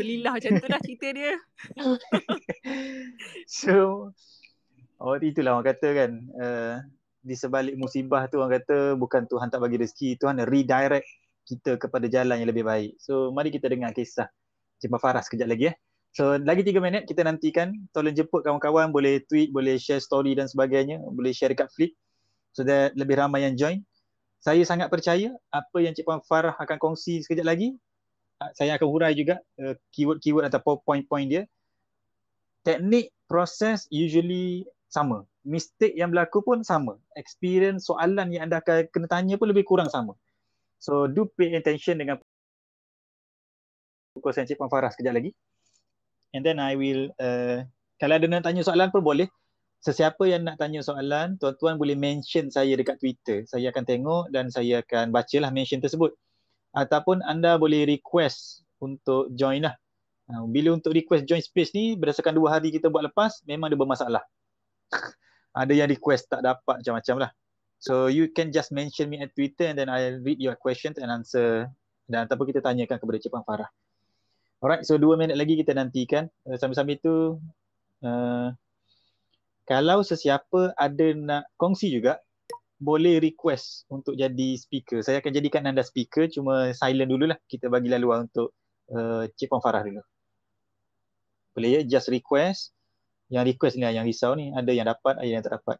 terlilah macam tu lah cerita dia so oh itulah orang kata kan uh, di sebalik musibah tu orang kata bukan Tuhan tak bagi rezeki Tuhan redirect kita kepada jalan yang lebih baik so mari kita dengar kisah Cimah Faras kejap lagi eh So lagi 3 minit kita nantikan Tolong jemput kawan-kawan Boleh tweet, boleh share story dan sebagainya Boleh share dekat Flip So that lebih ramai yang join Saya sangat percaya Apa yang Cik Puan Farah akan kongsi sekejap lagi saya akan hurai juga eh, keyword-keyword uh, atau point-point dia. Teknik proses usually sama. Mistake yang berlaku pun sama. Experience soalan yang anda akan kena tanya pun lebih kurang sama. So do pay attention dengan pukul saya Encik Puan Farah sekejap lagi. And then I will, uh, kalau ada nak tanya soalan pun boleh. Sesiapa yang nak tanya soalan, tuan-tuan boleh mention saya dekat Twitter. Saya akan tengok dan saya akan bacalah mention tersebut ataupun anda boleh request untuk join lah. Ah, bila untuk request join space ni berdasarkan dua hari kita buat lepas memang dia bermasalah. Ada yang request tak dapat macam-macam lah. So you can just mention me at Twitter and then I'll read your questions and answer dan ataupun kita tanyakan kepada Cik Pang Farah. Alright, so dua minit lagi kita nantikan. Eh, sambil-sambil tu, uh, kalau sesiapa ada nak kongsi juga boleh request untuk jadi speaker. Saya akan jadikan anda speaker cuma silent dululah. Kita bagi laluan untuk uh, Cik Puan Farah dulu. Boleh ya? Just request. Yang request ni lah, yang risau ni. Ada yang dapat, ada yang tak dapat.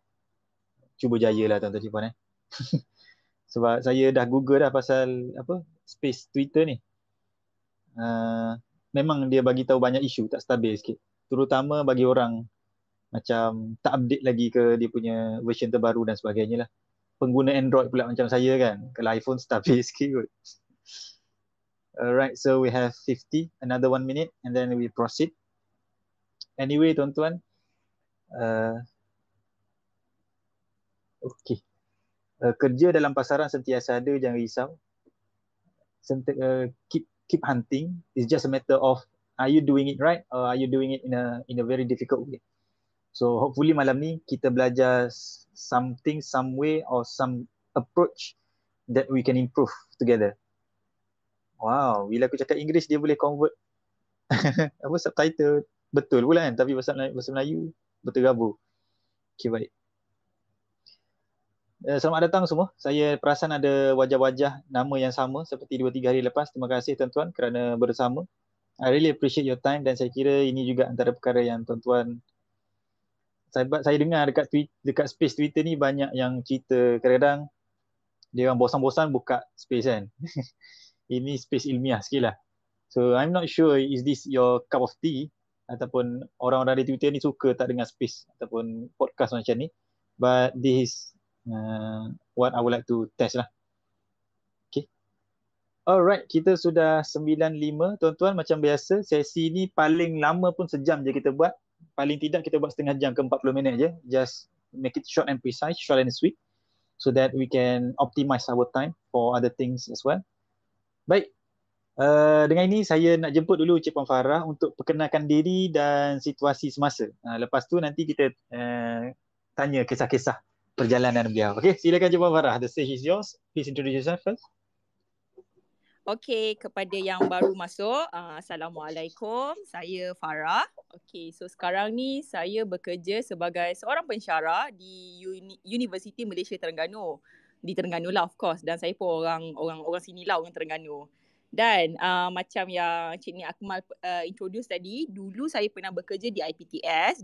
Cuba jayalah tuan-tuan Cik Puan eh. Sebab saya dah google dah pasal apa space Twitter ni. Uh, memang dia bagi tahu banyak isu tak stabil sikit. Terutama bagi orang macam tak update lagi ke dia punya version terbaru dan sebagainya lah pengguna Android pula macam saya kan. Kalau iPhone stabil habis sikit Alright, so we have 50, another one minute and then we proceed. Anyway, tuan-tuan. Uh, okay. Uh, kerja dalam pasaran sentiasa ada, jangan risau. Sent- uh, keep keep hunting. It's just a matter of are you doing it right or are you doing it in a in a very difficult way. So hopefully malam ni kita belajar something, some way or some approach that we can improve together. Wow, bila aku cakap English dia boleh convert apa subtitle betul pula kan tapi bahasa Melayu, bahasa Melayu betul gabu. Okay baik. Eh, selamat datang semua. Saya perasan ada wajah-wajah nama yang sama seperti 2-3 hari lepas. Terima kasih tuan-tuan kerana bersama. I really appreciate your time dan saya kira ini juga antara perkara yang tuan-tuan saya, saya dengar dekat Twitter, dekat space Twitter ni banyak yang cerita kadang-kadang dia orang bosan-bosan buka space kan. Ini space ilmiah sikit lah. So I'm not sure is this your cup of tea ataupun orang-orang di Twitter ni suka tak dengar space ataupun podcast macam ni. But this is uh, what I would like to test lah. Okay. Alright, kita sudah 9.5. Tuan-tuan macam biasa, sesi ni paling lama pun sejam je kita buat paling tidak kita buat setengah jam ke 40 minit aja just make it short and precise short and sweet so that we can optimize our time for other things as well baik uh, dengan ini saya nak jemput dulu Cik Puan Farah untuk perkenalkan diri dan situasi semasa uh, lepas tu nanti kita uh, tanya kisah-kisah perjalanan beliau okey silakan Cik Puan Farah the stage is yours please introduce yourself first Okay, kepada yang baru masuk, uh, Assalamualaikum. Saya Farah. Okay, so sekarang ni saya bekerja sebagai seorang pensyarah di Uni- University Malaysia Terengganu. Di Terengganu lah of course dan saya pun orang orang orang sini lah orang Terengganu. Dan uh, macam yang Cik Ni Akmal uh, introduce tadi, dulu saya pernah bekerja di IPTS.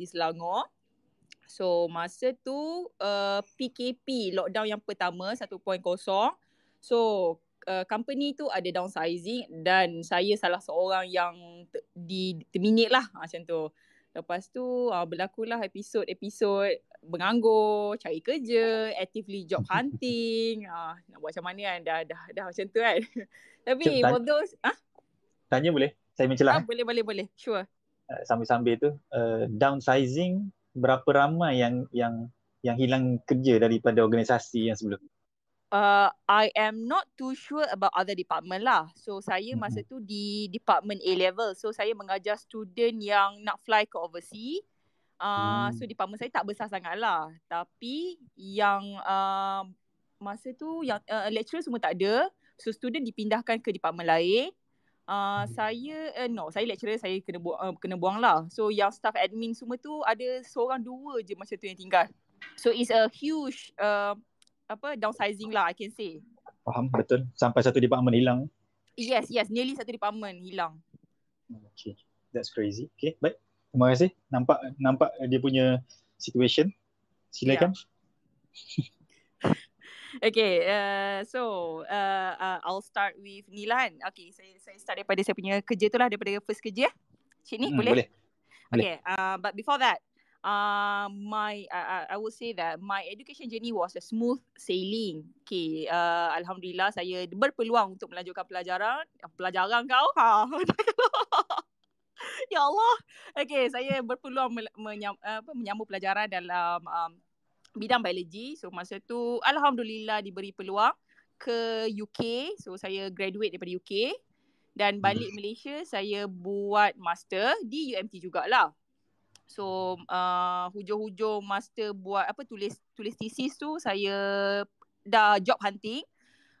di Selangor. So masa tu uh, PKP lockdown yang pertama 1.0. So uh, company tu ada downsizing dan saya salah seorang yang di terminate lah ah, macam tu. Lepas tu uh, lah episod-episod menganggur, cari kerja, actively job hunting, uh, nak buat macam mana kan dah dah dah macam tu kan. Tapi Cuk, for those ah tanya boleh? Saya mencelah. Ah, eh? boleh boleh boleh. Sure. Eh, sambil-sambil tu uh, downsizing berapa ramai yang yang yang hilang kerja daripada organisasi yang sebelum uh, I am not too sure about other department lah so saya mm-hmm. masa mm-hmm. tu di department A level so saya mengajar student yang nak fly ke overseas Uh, mm. so department saya tak besar sangat lah Tapi yang uh, Masa tu yang uh, Lecturer semua tak ada So student dipindahkan ke department lain Ah, saya uh, no saya lecturer saya kena bu- uh, eh, kena buang lah so yang staff admin semua tu ada seorang dua je macam tu yang tinggal so it's a huge uh, apa downsizing lah i can say faham betul sampai satu department hilang yes yes nearly satu department hilang okay that's crazy okay baik terima kasih nampak nampak dia punya situation silakan yeah. Okay, uh, so uh, uh, I'll start with Nilan. Okay, saya saya start daripada saya punya kerja tu lah, daripada first kerja. Cik ni, hmm, boleh? Boleh. Okay, uh, but before that, uh, my uh, uh I will say that my education journey was a smooth sailing. Okay, uh, Alhamdulillah saya berpeluang untuk melanjutkan pelajaran. Pelajaran kau? Ha. ya Allah. Okay, saya berpeluang menyam, apa, menyambung pelajaran dalam um, bidang biologi. So masa tu alhamdulillah diberi peluang ke UK. So saya graduate daripada UK dan hmm. balik Malaysia saya buat master di UMT jugalah. So uh, hujung-hujung master buat apa tulis tulis thesis tu saya dah job hunting.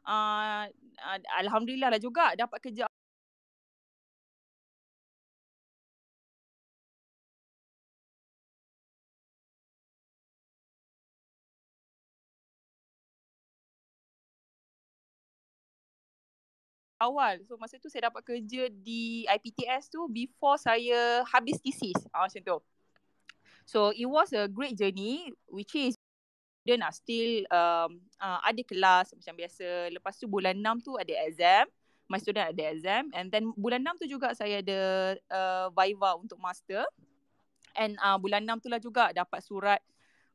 uh, uh alhamdulillah lah juga dapat kerja awal. So masa tu saya dapat kerja di IPTS tu before saya habis thesis. Ah, macam tu. So it was a great journey which is then I still um, uh, ada kelas macam biasa. Lepas tu bulan enam tu ada exam. My student ada exam and then bulan enam tu juga saya ada uh, Viva untuk master. And uh, bulan enam tu lah juga dapat surat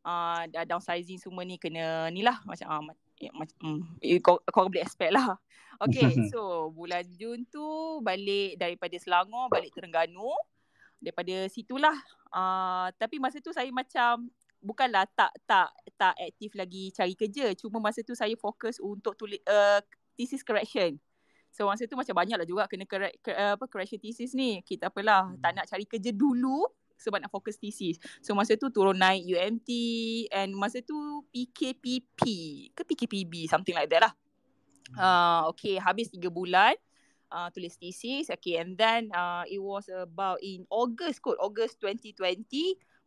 uh, downsizing semua ni kena ni lah macam uh, ya macam, mm, ya, Kau, kau boleh expect lah Okay so bulan Jun tu Balik daripada Selangor Balik Terengganu Daripada situlah uh, ah, Tapi masa tu saya macam Bukanlah tak tak tak aktif lagi cari kerja Cuma masa tu saya fokus untuk tulis uh, eh, Thesis correction So masa tu macam banyaklah juga kena correct, uh, apa, correction thesis ni Kita apalah hmm. tak nak cari kerja dulu sebab nak fokus thesis. So masa tu turun naik UMT and masa tu PKPP ke PKPB something like that lah. Uh, okay habis 3 bulan uh, tulis thesis okay and then uh, it was about in August kot August 2020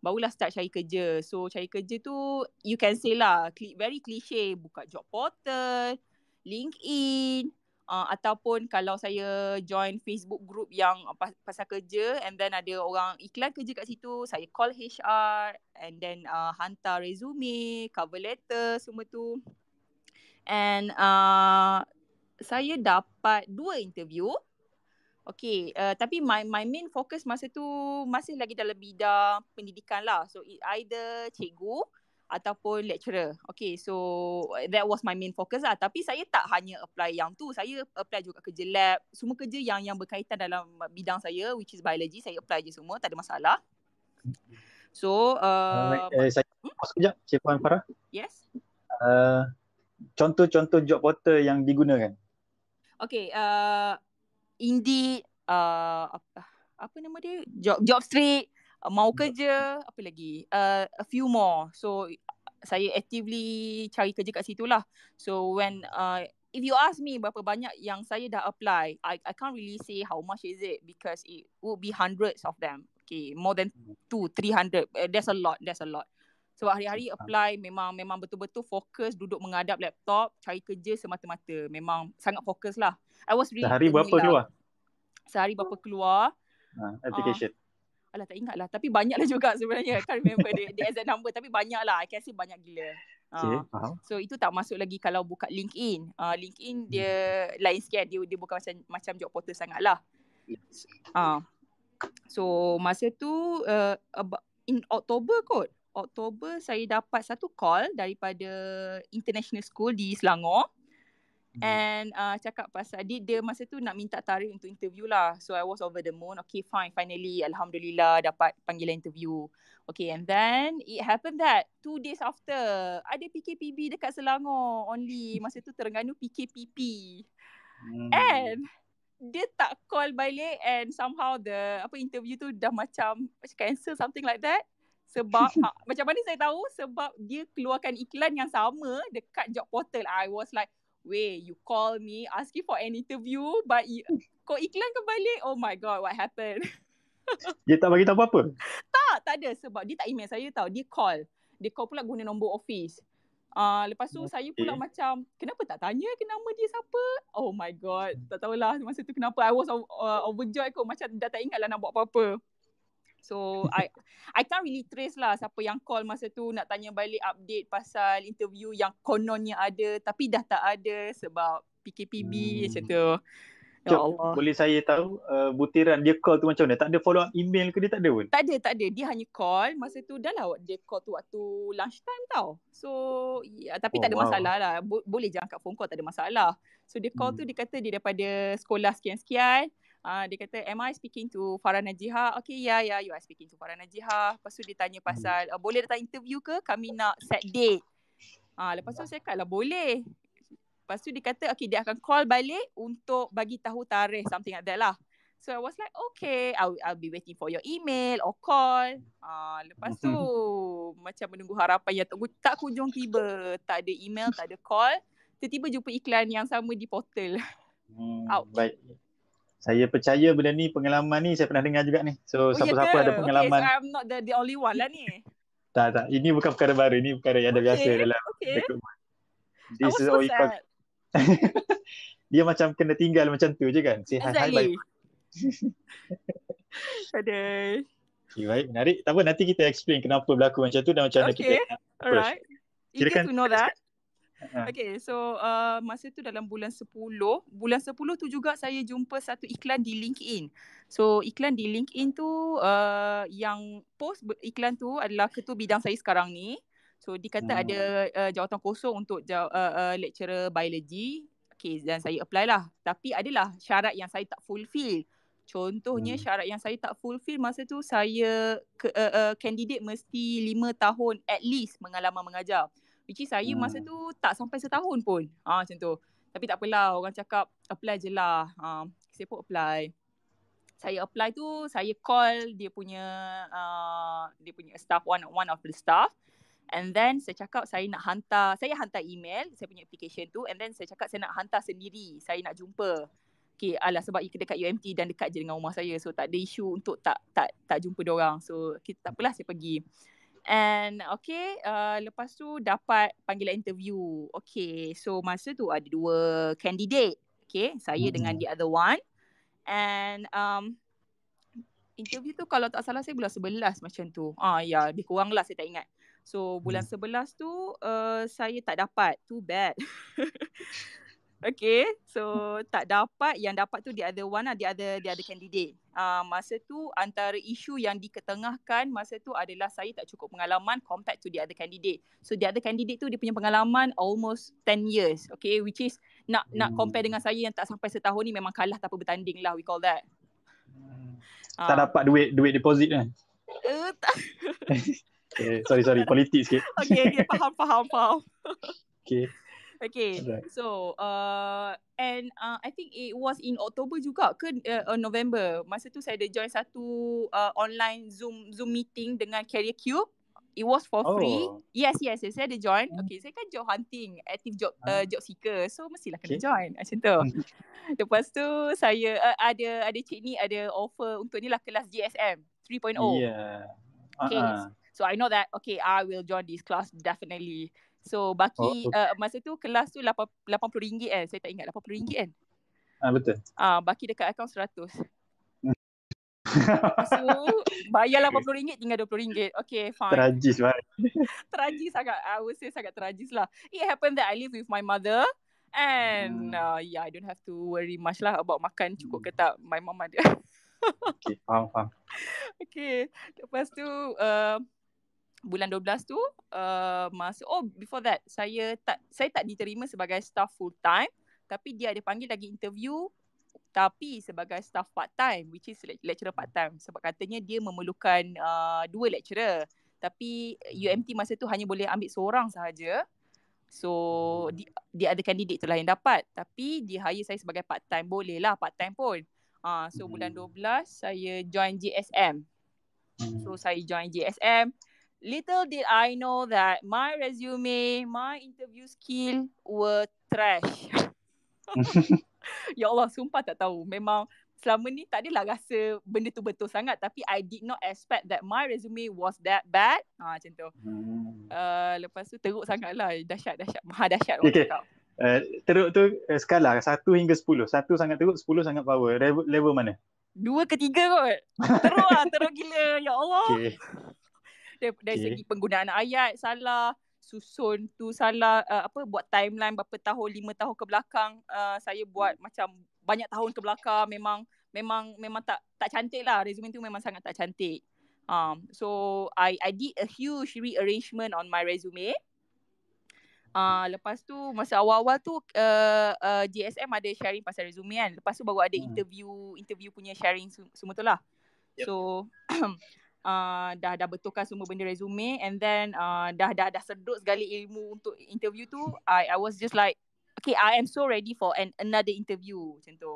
barulah start cari kerja. So cari kerja tu you can say lah very cliche buka job portal LinkedIn uh, ataupun kalau saya join Facebook group yang ah, pas- pasal kerja and then ada orang iklan kerja kat situ saya call HR and then uh, hantar resume cover letter semua tu and uh, saya dapat dua interview Okay, uh, tapi my my main focus masa tu masih lagi dalam bidang pendidikan lah. So, either cikgu, uh, ataupun lecturer. Okay, so that was my main focus lah. Tapi saya tak hanya apply yang tu. Saya apply juga kerja lab. Semua kerja yang yang berkaitan dalam bidang saya, which is biology, saya apply je semua. Tak ada masalah. So, uh, eh, saya hmm? pause sekejap, Cik Puan Farah. Yes. Uh, contoh-contoh job portal yang digunakan. Okay, uh, Indeed, uh, apa, apa nama dia? Job, job Street. Uh, mau kerja apa lagi uh, a few more so saya actively cari kerja kat situ lah so when uh, if you ask me berapa banyak yang saya dah apply I I can't really say how much is it because it would be hundreds of them okay more than hmm. two three hundred uh, that's a lot that's a lot sebab hari-hari apply memang memang betul-betul fokus duduk menghadap laptop cari kerja semata-mata memang sangat fokus lah I was really sehari berapa lah. keluar sehari berapa keluar uh, application uh, Alah tak ingat lah Tapi banyaklah juga sebenarnya I can't remember the, the exact number Tapi banyaklah. I can say banyak gila ah. Okay, uh, so itu tak masuk lagi kalau buka LinkedIn. Uh, LinkedIn hmm. dia hmm. lain sikit dia dia bukan macam macam job portal sangatlah. Yes. Uh, ah. so masa tu uh, in Oktober kot. Oktober saya dapat satu call daripada international school di Selangor. Hmm. Mm. And uh, cakap pasal dia, dia masa tu nak minta tarikh untuk interview lah. So I was over the moon. Okay fine, finally Alhamdulillah dapat panggilan interview. Okay and then it happened that two days after ada PKPB dekat Selangor only. Masa tu Terengganu PKPP. Hmm. And dia tak call balik and somehow the apa interview tu dah macam cancel something like that. Sebab ha, macam mana saya tahu sebab dia keluarkan iklan yang sama dekat job portal. I was like Weh, you call me asking for an interview but you, kau iklan ke balik? Oh my god, what happened? dia tak bagi tahu apa-apa? Tak, tak ada sebab dia tak email saya tau. Dia call. Dia call pula guna nombor office. Uh, lepas tu okay. saya pula macam kenapa tak tanya ke nama dia siapa? Oh my god, tak tahulah masa tu kenapa. I was uh, overjoyed kot macam dah tak lah nak buat apa-apa. So I I can't really trace lah siapa yang call masa tu nak tanya balik update pasal interview yang kononnya ada tapi dah tak ada sebab PKPB hmm. macam tu. Ya Allah. Boleh saya tahu uh, butiran dia call tu macam mana? Tak ada follow up email ke dia tak ada pun? Tak ada, tak ada. Dia hanya call masa tu dah lah dia call tu waktu lunch time tau. So ya, tapi oh, tak ada wow. masalah lah. Bo- boleh je angkat phone call tak ada masalah. So dia call hmm. tu dia kata dia daripada sekolah sekian-sekian uh, dia kata am I speaking to Farah Najihah? Okay, ya, yeah, ya, yeah, you are speaking to Farah Najihah. Lepas tu dia tanya hmm. pasal, uh, boleh datang interview ke? Kami nak set date. Ah, lepas tu saya kata lah, boleh. Lepas tu dia kata, okay, dia akan call balik untuk bagi tahu tarikh, something like that lah. So I was like, okay, I'll, I'll be waiting for your email or call. Ah, lepas tu macam menunggu harapan yang tak, tak kunjung tiba. Tak ada email, tak ada call. Tiba-tiba jumpa iklan yang sama di portal. Hmm, Out. Baik saya percaya benda ni pengalaman ni saya pernah dengar juga ni. So oh, siapa-siapa yeah, ada pengalaman. Okay, so I'm not the, the only one lah ni. tak tak, ini bukan perkara baru, ini perkara yang ada okay, biasa dalam. Okay. This is all you Dia macam kena tinggal macam tu je kan. Say exactly. hi hi bye. Ada. okay, baik, menarik. Tak apa, nanti kita explain kenapa berlaku macam tu dan macam mana okay. kita. Okay, alright. You get to know that. Okay so uh, masa tu dalam bulan 10 Bulan 10 tu juga saya jumpa satu iklan di LinkedIn So iklan di LinkedIn tu uh, Yang post iklan tu adalah ketua bidang saya sekarang ni So dikata hmm. ada uh, jawatan kosong untuk jaw- uh, uh, lecturer biology Okay dan saya apply lah Tapi adalah syarat yang saya tak fulfill Contohnya hmm. syarat yang saya tak fulfill masa tu saya ke, uh, uh, candidate mesti 5 tahun at least pengalaman mengajar. Which is saya hmm. masa tu tak sampai setahun pun. Ha macam tu. Tapi tak apalah orang cakap apply je lah. Ha, saya pun apply. Saya apply tu saya call dia punya uh, dia punya staff one one of the staff. And then saya cakap saya nak hantar, saya hantar email saya punya application tu and then saya cakap saya nak hantar sendiri, saya nak jumpa. Okay, alah sebab ikut dekat UMT dan dekat je dengan rumah saya. So tak ada isu untuk tak tak tak jumpa dia orang. So kita okay, tak saya pergi. And okay, uh, lepas tu dapat panggilan interview. Okay, so masa tu ada dua candidate. Okay, saya hmm. dengan the other one. And um, interview tu kalau tak salah saya bulan sebelas macam tu. Ah ya, lebih kurang lah saya tak ingat. So bulan 11 mm. tu uh, saya tak dapat. Too bad. Okay so tak dapat yang dapat tu the other one lah the other, the other candidate uh, Masa tu antara isu yang diketengahkan masa tu adalah saya tak cukup pengalaman compared to the other candidate So the other candidate tu dia punya pengalaman almost 10 years okay which is nak hmm. nak compare dengan saya yang tak sampai setahun ni memang kalah tak apa bertanding lah we call that hmm. Tak uh. dapat duit duit deposit kan? Eh tak okay, Sorry sorry politik sikit Okay dia faham faham faham Okay Okay, so uh, and uh, I think it was in October juga ke uh, November. Masa tu saya ada join satu uh, online Zoom Zoom meeting dengan Career Cube. It was for oh. free. Yes, yes, yes. Saya ada join. Hmm. Okay, saya kan job hunting, active job ah. uh, job seeker. So, mestilah kena okay. join macam tu. Hmm. Lepas tu, saya uh, ada ada cik ni ada offer untuk ni lah kelas GSM 3.0. Yeah. Uh-huh. Okay, uh-uh. so I know that. Okay, I will join this class definitely. So baki oh, okay. uh, masa tu kelas tu RM80 kan. Saya tak ingat RM80 kan. Ah uh, betul. Ah uh, baki dekat akaun 100. Hmm. so bayar RM80 okay. tinggal RM20. Okay fine. Terajis lah. terajis sangat. I would say sangat terajis lah. It happened that I live with my mother. And hmm. uh, yeah, I don't have to worry much lah about makan cukup hmm. ke tak my mom ada. okay, faham, faham. Okay, lepas tu uh, bulan 12 tu uh, masa oh before that saya tak saya tak diterima sebagai staff full time tapi dia ada panggil lagi interview tapi sebagai staff part time which is lecturer part time sebab katanya dia memerlukan uh, dua lecturer tapi hmm. UMT masa tu hanya boleh ambil seorang sahaja so hmm. dia, dia ada kandidat lain yang dapat tapi dia hire saya sebagai part time boleh lah part time pun uh, so hmm. bulan 12 saya join JSM so saya join JSM little did I know that my resume, my interview skill were trash. ya Allah, sumpah tak tahu. Memang selama ni tak adalah rasa benda tu betul sangat tapi I did not expect that my resume was that bad. Ha, macam tu. Hmm. Uh, lepas tu teruk sangat lah. Dahsyat, dahsyat. Maha dahsyat orang okay. cakap. Uh, teruk tu uh, eh, skala satu hingga sepuluh. Satu sangat teruk, sepuluh sangat power. Level, level mana? Dua ke tiga kot. Teruk lah, teruk gila. Ya Allah. Okay dari, okay. segi penggunaan ayat salah susun tu salah uh, apa buat timeline berapa tahun lima tahun ke belakang uh, saya buat hmm. macam banyak tahun ke belakang memang memang memang tak tak cantik lah resume tu memang sangat tak cantik um, so I I did a huge rearrangement on my resume Ah uh, lepas tu masa awal-awal tu JSM uh, uh, ada sharing pasal resume kan. Lepas tu baru ada hmm. interview, interview punya sharing semua tu lah. Yep. So Uh, dah dah betulkan semua benda resume and then uh, dah dah dah sedut segala ilmu untuk interview tu I I was just like okay I am so ready for an another interview macam tu.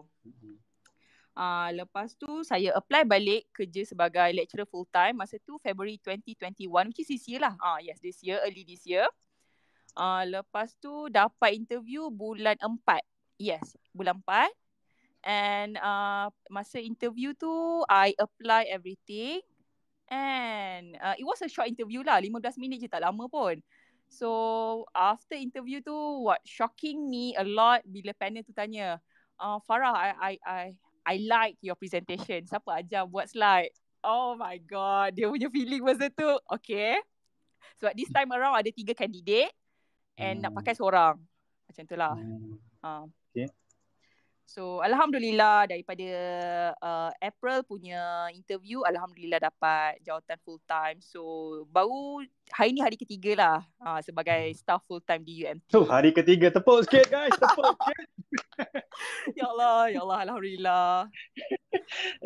Uh, lepas tu saya apply balik kerja sebagai lecturer full time masa tu February 2021 which is this year lah. Ah uh, yes this year early this year. Uh, lepas tu dapat interview bulan 4. Yes, bulan 4. And uh, masa interview tu, I apply everything. And uh, it was a short interview lah 15 minit je tak lama pun So after interview tu what shocking me a lot bila panel tu tanya uh, Farah I I I I like your presentation siapa ajar buat slide Oh my god dia punya feeling masa tu okay So at this time around ada tiga kandidat, and hmm. nak pakai seorang macam tu lah hmm. Ah. So alhamdulillah daripada uh, April punya interview alhamdulillah dapat jawatan full time. So baru hari ni hari ketiga lah uh, sebagai hmm. staff full time di UMT. So hari ketiga tepuk sikit guys, tepuk sikit. ya Allah, ya Allah alhamdulillah.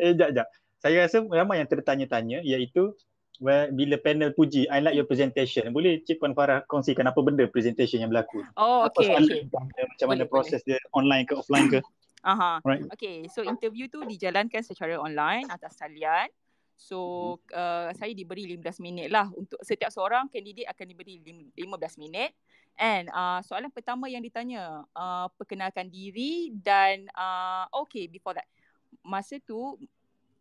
eh jap jap. Saya rasa ramai yang tertanya-tanya iaitu Well, bila panel puji, I like your presentation. Boleh Cik Puan Farah kongsikan apa benda presentation yang berlaku? Oh, okay. Apa okay. Dia, macam mana boleh. proses dia online ke offline ke? Aha. Right. Okay, so interview tu dijalankan secara online atas talian. So mhm. uh, saya diberi 15 minit lah untuk setiap seorang kandidat akan diberi 15 minit. And uh, soalan pertama yang ditanya, uh, perkenalkan diri dan uh, okay before that. Masa tu,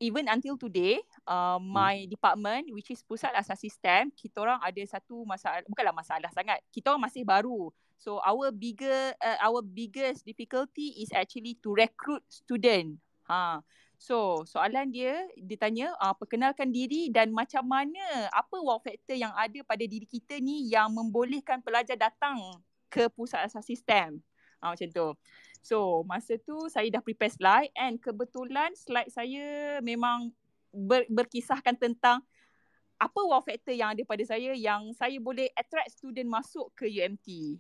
even until today, uh, hmm. my hmm. department which is pusat asas sistem, kita orang ada satu masalah, bukanlah masalah sangat, kita orang masih baru. So our bigger uh, our biggest difficulty is actually to recruit student. Ha. So soalan dia dia tanya uh, perkenalkan diri dan macam mana apa wow factor yang ada pada diri kita ni yang membolehkan pelajar datang ke pusat asas sistem. Ha, macam tu. So masa tu saya dah prepare slide and kebetulan slide saya memang ber, berkisahkan tentang apa wow factor yang ada pada saya yang saya boleh attract student masuk ke UMT.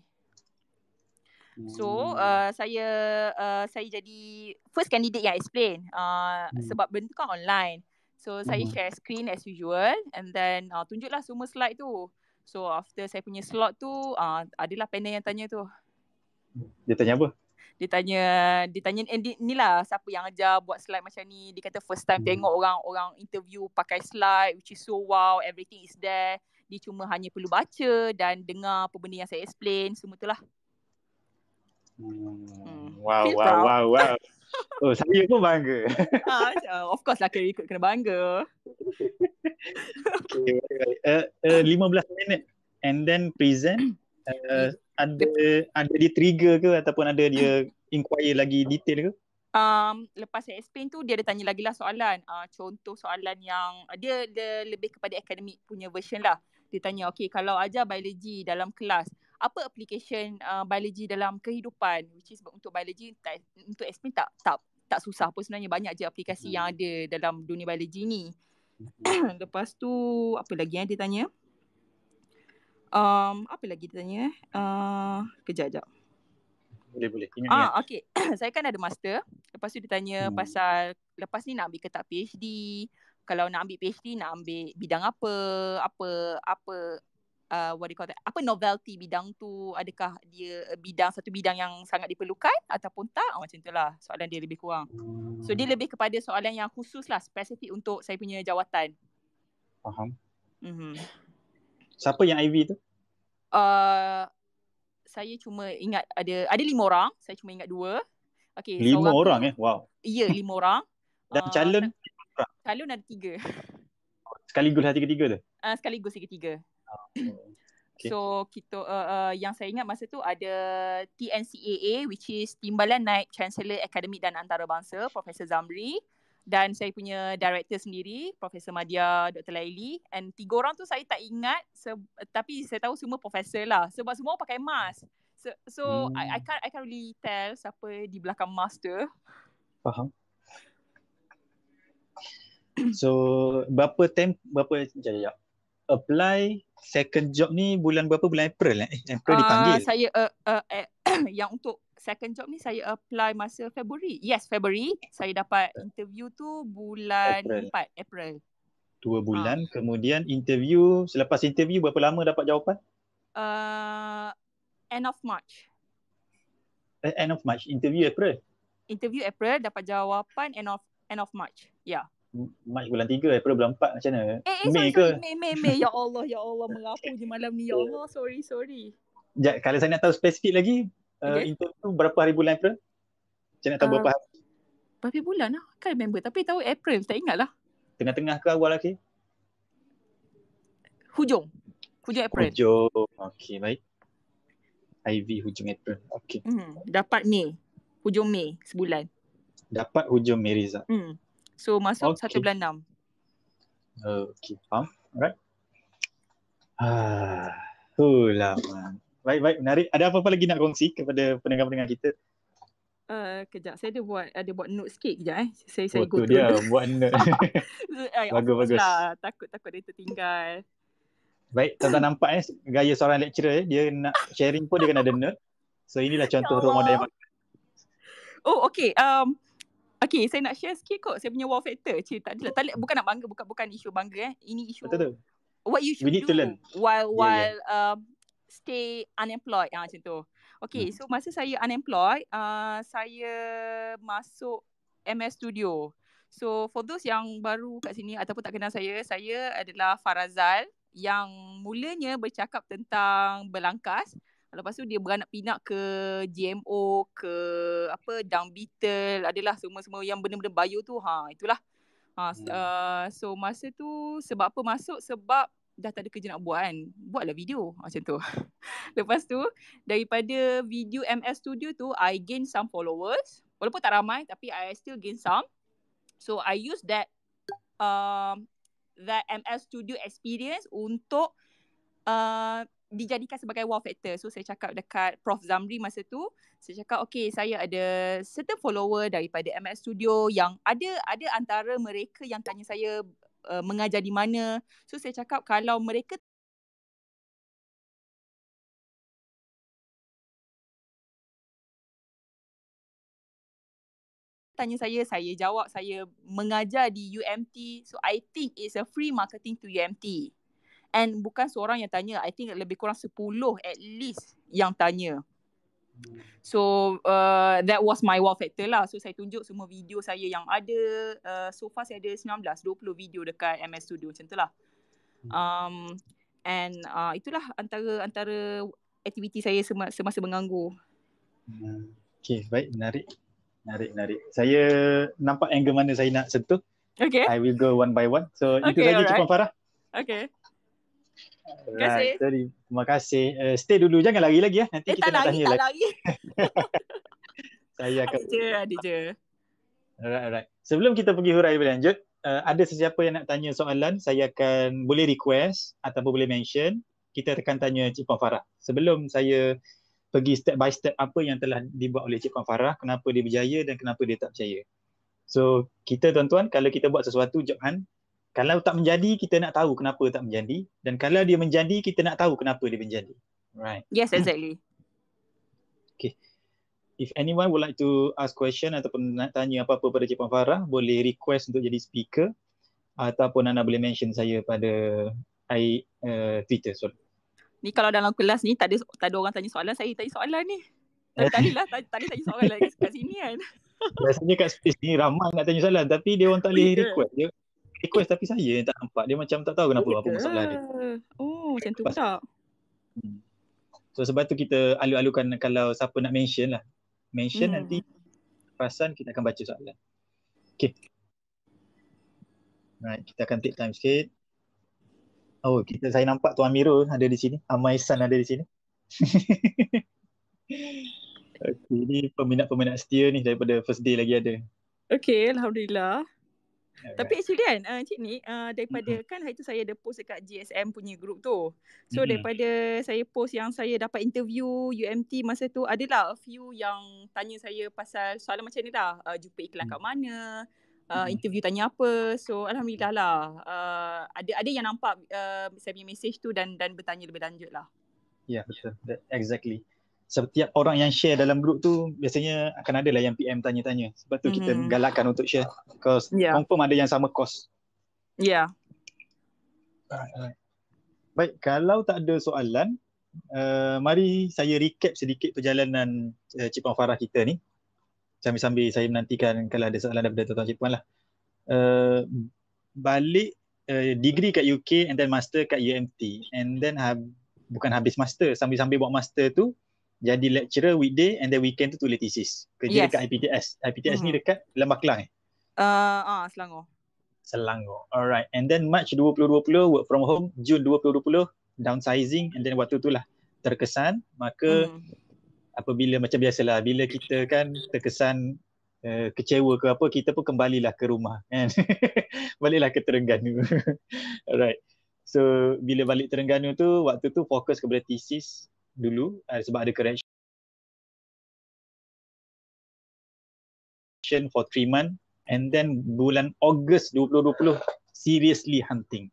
So hmm. uh, saya uh, saya jadi first candidate yang explain uh, hmm. sebab benda tu kan online. So hmm. saya share screen as usual and then uh, tunjuklah semua slide tu. So after saya punya slot tu uh, adalah panel yang tanya tu. Dia tanya apa? Dia tanya dia tanya eh, ni lah siapa yang ajar buat slide macam ni. Dia kata first time hmm. tengok orang orang interview pakai slide which is so wow everything is there. Dia cuma hanya perlu baca dan dengar apa benda yang saya explain semua tu lah. Hmm. Wow, wow, wow, wow, wow. Oh, saya pun bangga. Ah, oh, of course lah, kena ikut kena bangga. okay, uh, uh, 15 minit and then present. Uh, ada ada di trigger ke ataupun ada dia inquire lagi detail ke? Um, lepas saya explain tu, dia ada tanya lagi lah soalan. Uh, contoh soalan yang, dia, dia lebih kepada akademik punya version lah dia tanya okay kalau ajar biologi dalam kelas apa application uh, biologi dalam kehidupan which is untuk biologi untuk explain tak tak tak susah pun sebenarnya banyak je aplikasi hmm. yang ada dalam dunia biologi ni hmm. lepas tu apa lagi yang dia tanya um, apa lagi dia tanya uh, kejap jap boleh boleh. Ah, okay. saya kan ada master. Lepas tu dia tanya hmm. pasal lepas ni nak ambil ke tak PhD kalau nak ambil PhD nak ambil bidang apa apa apa uh, what do you call that apa novelty bidang tu adakah dia eh, bidang satu bidang yang sangat diperlukan ataupun tak oh, macam itulah soalan dia lebih kurang so dia lebih kepada soalan yang khusus lah spesifik untuk saya punya jawatan faham mm-hmm. siapa yang IV tu uh, saya cuma ingat ada ada lima orang saya cuma ingat dua Okey. lima orang, orang eh wow ya yeah, lima orang dan uh, calon kurang. Calon ada tiga. Sekaligus lah tiga-tiga tu? Uh, sekaligus tiga-tiga. Oh, okay. So kita uh, uh, yang saya ingat masa tu ada TNCAA which is Timbalan Naik Chancellor Akademik dan Antarabangsa Profesor Zamri dan saya punya director sendiri Profesor Madia Dr. Laili and tiga orang tu saya tak ingat se- tapi saya tahu semua profesor lah sebab semua pakai mask. So, so hmm. I, I hmm. can't I can't really tell siapa di belakang mask tu. Faham. So berapa time berapa jap jap. Apply second job ni bulan berapa? Bulan April eh. April uh, dipanggil. Ah, saya uh, uh, eh, eh, eh yang untuk second job ni saya apply masa February. Yes, February. Saya dapat interview tu bulan April. 4 April. Dua bulan uh. kemudian interview selepas interview berapa lama dapat jawapan? Uh, end of March. Uh, end of March interview April. Interview April dapat jawapan end of end of March. Yeah. Mac bulan 3 daripada bulan 4 macam mana? Eh, eh, Mei ke? Mei, Mei, Mei. Ya Allah, ya Allah. Mengapu je malam ni. Ya Allah, sorry, sorry. Ja, kalau saya nak tahu spesifik lagi, uh, okay. tu berapa hari bulan April? Saya nak tahu uh, berapa hari. Berapa bulan lah. Kan member. Tapi tahu April. Tak ingat lah. Tengah-tengah ke awal lagi? Hujung. Hujung April. Hujung. Okay, baik. IV hujung April. Okay. Mm, dapat Mei. Hujung Mei sebulan. Dapat hujung Mei Rizal. Mm. So masuk okay. 1 bulan enam. Oh, okay, faham. Alright. Ah, lah. Baik, baik. Menarik. Ada apa-apa lagi nak kongsi kepada pendengar-pendengar kita? Uh, kejap. Saya ada buat ada buat note sikit kejap eh. Saya saya oh, go dia buat note. bagus, bagus. Takut takut dia tertinggal. Baik, tuan-tuan nampak eh gaya seorang lecturer eh. Dia nak sharing pun dia kena ada note. So inilah contoh rumah model yang Oh, okay. Um, Okay saya nak share sikit kot Saya punya wow factor Cik, tak, tak, tak, Bukan nak bangga bukan, bukan isu bangga eh Ini isu betul What you should do While while yeah, yeah. Uh, Stay unemployed ha, Macam tu Okay hmm. so masa saya unemployed uh, Saya Masuk MS Studio So for those yang baru kat sini ataupun tak kenal saya, saya adalah Farazal yang mulanya bercakap tentang belangkas. Lepas tu dia beranak pinak ke GMO, ke apa dung beetle, adalah semua-semua yang benda-benda bio tu. Ha, itulah. Ha, hmm. uh, so masa tu sebab apa masuk? Sebab dah tak ada kerja nak buat kan. Buatlah video macam tu. Lepas tu daripada video MS Studio tu I gain some followers. Walaupun tak ramai tapi I still gain some. So I use that um, that MS Studio experience untuk uh, dijadikan sebagai wow factor. So saya cakap dekat Prof Zamri masa tu, saya cakap okay saya ada certain follower daripada MS Studio yang ada ada antara mereka yang tanya saya uh, mengajar di mana. So saya cakap kalau mereka tanya saya, saya jawab saya mengajar di UMT. So I think it's a free marketing to UMT. And bukan seorang yang tanya I think lebih kurang 10 at least Yang tanya So uh, that was my wow factor lah So saya tunjuk semua video saya yang ada uh, So far saya ada 19, 20 video dekat MS Studio macam tu lah um, And uh, itulah antara antara aktiviti saya semasa, semasa menganggur hmm. Okay baik menarik Menarik, menarik. Saya nampak angle mana saya nak sentuh. Okay. I will go one by one. So, okay, itu saja right. Cik Farah. Okay. Terima kasih. Right, terima kasih. Uh, stay dulu. Jangan lari lagi ya. Nanti eh, kita nak tanya lagi. lagi. Saya akan... Adik je, adik je. Alright, alright. Sebelum kita pergi hurai lebih lanjut, uh, eh, ada sesiapa yang nak tanya soalan, saya akan boleh request ataupun boleh mention. Kita akan tanya Cik Puan Farah. Sebelum saya pergi step by step apa yang telah dibuat oleh Cik Puan Farah, kenapa dia berjaya dan kenapa dia tak berjaya? So, kita tuan-tuan, kalau kita buat sesuatu, Johan, kalau tak menjadi, kita nak tahu kenapa tak menjadi. Dan kalau dia menjadi, kita nak tahu kenapa dia menjadi. Right. Yes, exactly. Okay. If anyone would like to ask question ataupun nak tanya apa-apa pada Cik Puan Farah, boleh request untuk jadi speaker ataupun anda boleh mention saya pada I, uh, Twitter. Sorry. Ni kalau dalam kelas ni tak ada, tak ada orang tanya soalan, saya tanya soalan ni. Tadi lah, tadi tanya soalan lagi kat sini kan. Biasanya kat space ni ramai nak tanya soalan tapi dia orang tak boleh request. Dia, request tapi saya yang tak nampak. Dia macam tak tahu kenapa oh, apa ke? masalah dia. Oh, macam tu pula. Hmm. So sebab tu kita alu-alukan kalau siapa nak mention lah. Mention hmm. nanti perasan kita akan baca soalan. Okay. Right, kita akan take time sikit. Oh, kita saya nampak Tuan Amirul ada di sini. Amaisan ah, ada di sini. okay, ini peminat-peminat setia ni daripada first day lagi ada. Okay, Alhamdulillah. Tapi actually kan uh, Cik ni uh, eh, Daripada mm-hmm. kan hari tu saya ada post dekat GSM punya group tu So mm-hmm. daripada saya post yang saya dapat interview UMT masa tu Adalah a few yang tanya saya pasal soalan macam ni lah uh, Jumpa iklan mm-hmm. kat mana Uh, interview tanya apa so alhamdulillah lah uh, ada ada yang nampak uh, saya punya message tu dan dan bertanya lebih lanjut lah ya yeah, betul That, exactly setiap orang yang share dalam grup tu biasanya akan ada lah yang PM tanya-tanya. Sebab tu mm-hmm. kita galakkan untuk share. Because yeah. confirm ada yang sama kos. Ya. Yeah. Baik, kalau tak ada soalan, uh, mari saya recap sedikit perjalanan uh, Cik Puan Farah kita ni. Sambil-sambil saya menantikan kalau ada soalan daripada Tuan Cik Puan lah. Uh, balik uh, degree kat UK and then master kat UMT. And then hab- bukan habis master, sambil-sambil buat master tu, jadi lecturer weekday and then weekend tu tulis thesis kerja yes. dekat IPTS IPTS mm-hmm. ni dekat Lembah Kelang eh uh, ah Selangor Selangor alright and then March 2020 work from home Jun 2020 downsizing and then waktu tu lah terkesan maka mm-hmm. apabila macam biasalah bila kita kan terkesan uh, kecewa ke apa kita pun kembalilah ke rumah kan baliklah ke Terengganu alright So bila balik Terengganu tu waktu tu fokus kepada thesis dulu uh, sebab ada correction for three month, and then bulan Ogos 2020 seriously hunting.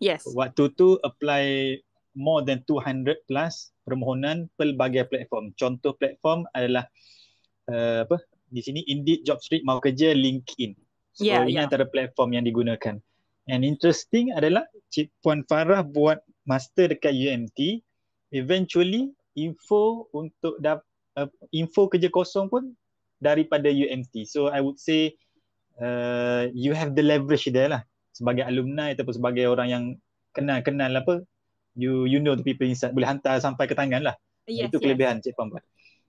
Yes. Waktu tu apply more than 200 plus permohonan pelbagai platform. Contoh platform adalah uh, apa? Di sini Indeed, Jobstreet, mau kerja LinkedIn. So yeah, ini yeah. antara platform yang digunakan. And interesting adalah Cik Puan Farah buat master dekat UMT eventually info untuk da- uh, eh, info kerja kosong pun daripada UMT. So I would say uh, you have the leverage there lah sebagai alumni ataupun sebagai orang yang kenal-kenal apa you you know the people inside boleh hantar sampai ke tangan lah. Yes, Itu kelebihan yes. Cik Puan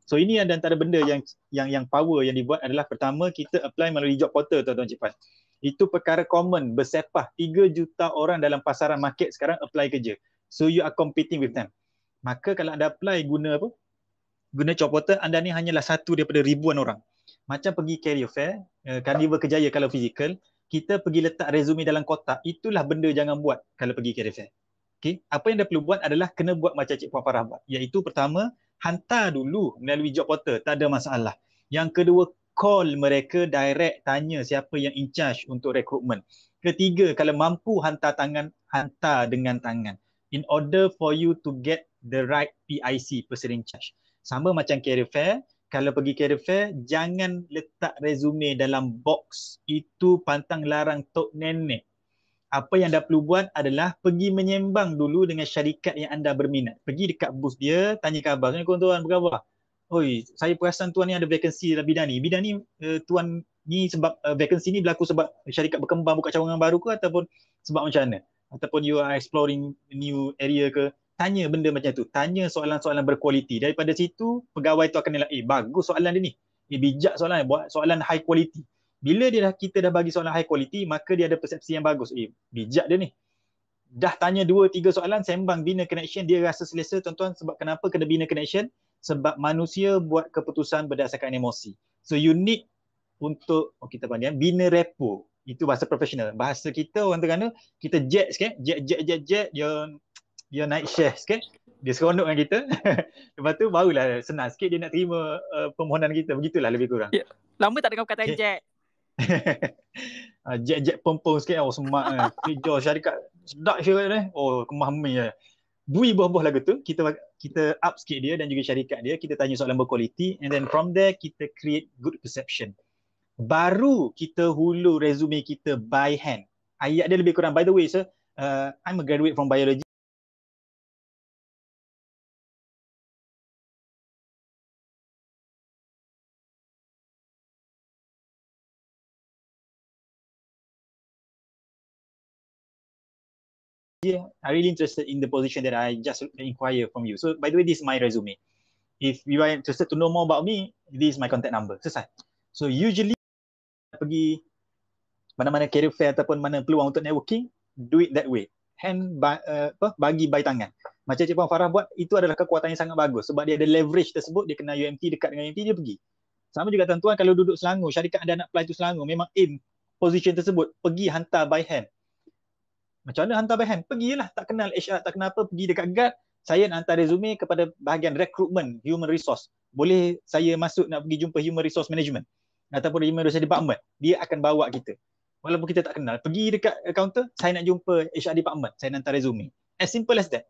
So ini ada antara benda yang yang yang power yang dibuat adalah pertama kita apply melalui job portal tuan-tuan cik puan. Itu perkara common bersepah 3 juta orang dalam pasaran market sekarang apply kerja. So you are competing with them maka kalau anda apply guna apa guna job portal anda ni hanyalah satu daripada ribuan orang macam pergi career fair carnival uh, kejaya kalau fizikal kita pergi letak resume dalam kotak itulah benda jangan buat kalau pergi career fair Okay, apa yang anda perlu buat adalah kena buat macam cik puan farah buat iaitu pertama hantar dulu melalui job portal tak ada masalah yang kedua call mereka direct tanya siapa yang in charge untuk recruitment ketiga kalau mampu hantar tangan hantar dengan tangan in order for you to get the right PIC person in charge. Sama macam career fair, kalau pergi career fair jangan letak resume dalam box itu pantang larang tok nenek. Apa yang anda perlu buat adalah pergi menyembang dulu dengan syarikat yang anda berminat. Pergi dekat bus dia, tanya khabar. Tanya kawan tuan, apa Oi, saya perasan tuan ni ada vacancy dalam bidang ni. Bidang ni uh, tuan ni sebab uh, vacancy ni berlaku sebab syarikat berkembang buka cawangan baru ke ataupun sebab macam mana? Ataupun you are exploring new area ke? tanya benda macam tu. Tanya soalan-soalan berkualiti. Daripada situ, pegawai tu akan nilai, eh bagus soalan dia ni. Ni bijak soalan, buat soalan high quality. Bila dia dah, kita dah bagi soalan high quality, maka dia ada persepsi yang bagus. Eh, bijak dia ni. Dah tanya dua, tiga soalan, sembang bina connection, dia rasa selesa tuan-tuan sebab kenapa kena bina connection? Sebab manusia buat keputusan berdasarkan emosi. So you need untuk, oh, kita pandai bina repo. Itu bahasa profesional. Bahasa kita orang tengah kita jet sikit, kan? jet, jet, jet, jet, dia dia naik share sikit dia seronok dengan kita lepas tu barulah senang sikit dia nak terima uh, permohonan kita begitulah lebih kurang ya, lama tak dengar kata okay. Ya. Ah, Jack Jack Jack pempong sikit oh semak hijau eh. syarikat sedap je eh. oh kemah mie ya, bui buah-buah lagu tu kita kita up sikit dia dan juga syarikat dia kita tanya soalan berkualiti and then from there kita create good perception baru kita hulu resume kita by hand ayat dia lebih kurang by the way sir uh, I'm a graduate from biology yeah, I really interested in the position that I just inquire from you. So by the way, this is my resume. If you are interested to know more about me, this is my contact number. Selesai. So usually, pergi mana-mana career fair ataupun mana peluang untuk networking, do it that way. Hand, by, uh, eh, apa, bagi by tangan. Macam Cik Puan Farah buat, itu adalah kekuatan yang sangat bagus. Sebab dia ada leverage tersebut, dia kena UMT, dekat dengan UMT, dia pergi. Sama juga tuan-tuan, kalau duduk Selangor, syarikat anda nak apply to Selangor, memang in position tersebut, pergi hantar by hand. Macam mana hantar bahan? Pergilah, tak kenal HR, tak kenal apa, pergi dekat guard, saya nak hantar resume kepada bahagian recruitment, human resource. Boleh saya masuk nak pergi jumpa human resource management ataupun human resource department, dia akan bawa kita. Walaupun kita tak kenal, pergi dekat counter, saya nak jumpa HR department, saya nak hantar resume. As simple as that.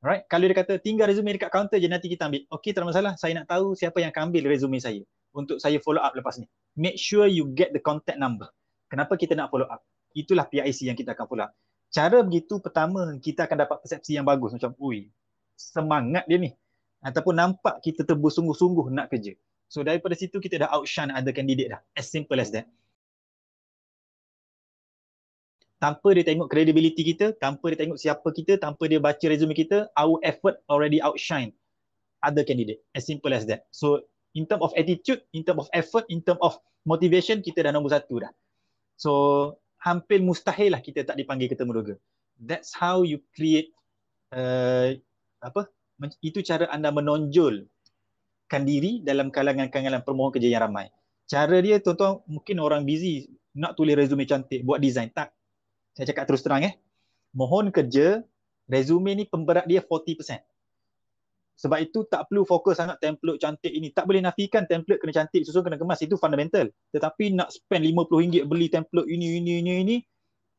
Alright, kalau dia kata tinggal resume dekat counter je nanti kita ambil. Okey, tak ada masalah. Saya nak tahu siapa yang akan ambil resume saya untuk saya follow up lepas ni. Make sure you get the contact number. Kenapa kita nak follow up? Itulah PIC yang kita akan follow up cara begitu pertama kita akan dapat persepsi yang bagus macam ui semangat dia ni ataupun nampak kita terbersungguh-sungguh nak kerja so daripada situ kita dah outshine other candidate dah as simple as that tanpa dia tengok credibility kita tanpa dia tengok siapa kita tanpa dia baca resume kita our effort already outshine other candidate as simple as that so in term of attitude in term of effort in term of motivation kita dah nombor satu dah so hampir mustahil lah kita tak dipanggil ketemu dulu. That's how you create uh, apa? Itu cara anda menonjolkan diri dalam kalangan-kalangan permohon kerja yang ramai. Cara dia tuan-tuan mungkin orang busy nak tulis resume cantik buat design tak. Saya cakap terus terang eh. Mohon kerja resume ni pemberat dia sebab itu tak perlu fokus sangat template cantik ini. Tak boleh nafikan template kena cantik, susun kena kemas. Itu fundamental. Tetapi nak spend RM50 beli template ini, ini, ini, ini,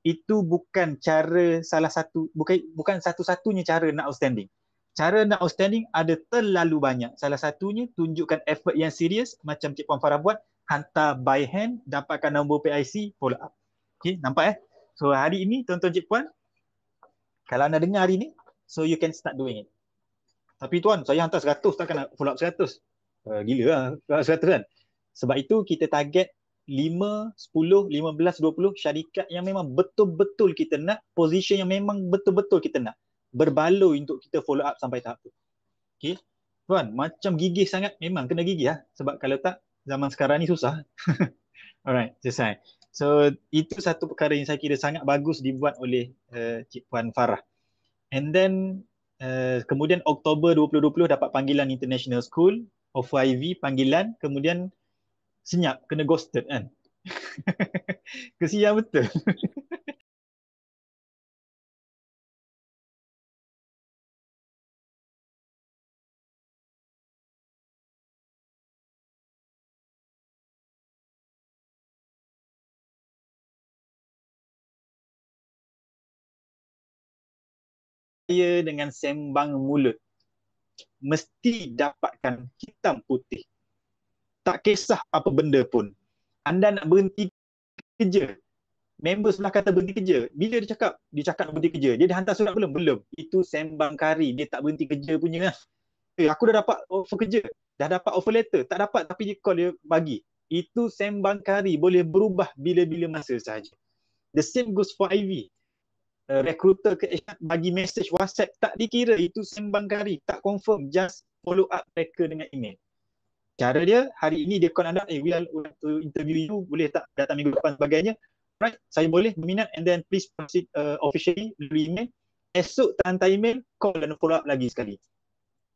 itu bukan cara salah satu, bukan bukan satu-satunya cara nak outstanding. Cara nak outstanding ada terlalu banyak. Salah satunya tunjukkan effort yang serius macam Cik Puan Farah buat, hantar by hand, dapatkan nombor PIC, follow up. Okay, nampak eh? So hari ini tuan-tuan Cik Puan, kalau anda dengar hari ini, so you can start doing it tapi tuan saya hantar 100 takkan nak follow up 100 uh, eh, gila lah 100 kan sebab itu kita target 5, 10, 15, 20 syarikat yang memang betul-betul kita nak position yang memang betul-betul kita nak berbaloi untuk kita follow up sampai tahap tu okay. tuan macam gigih sangat memang kena gigih lah sebab kalau tak zaman sekarang ni susah alright selesai so itu satu perkara yang saya kira sangat bagus dibuat oleh uh, Cik Puan Farah and then Eh, kemudian Oktober 2020 dapat panggilan international school of IV panggilan kemudian senyap kena ghosted kan kesian betul saya dengan sembang mulut mesti dapatkan hitam putih. Tak kisah apa benda pun. Anda nak berhenti kerja. Member sebelah kata berhenti kerja. Bila dia cakap? Dia cakap nak berhenti kerja. Dia dah hantar surat belum? Belum. Itu sembang kari. Dia tak berhenti kerja punya lah. Eh, aku dah dapat offer kerja. Dah dapat offer letter. Tak dapat tapi dia call dia bagi. Itu sembang kari. Boleh berubah bila-bila masa sahaja. The same goes for IV uh, eh, recruiter ke HR bagi message WhatsApp tak dikira itu sembang kari tak confirm just follow up mereka dengan email cara dia hari ini dia kon anda eh we are to interview you boleh tak datang minggu depan sebagainya right saya boleh berminat and then please proceed uh, officially melalui email esok tak hantar email call dan follow up lagi sekali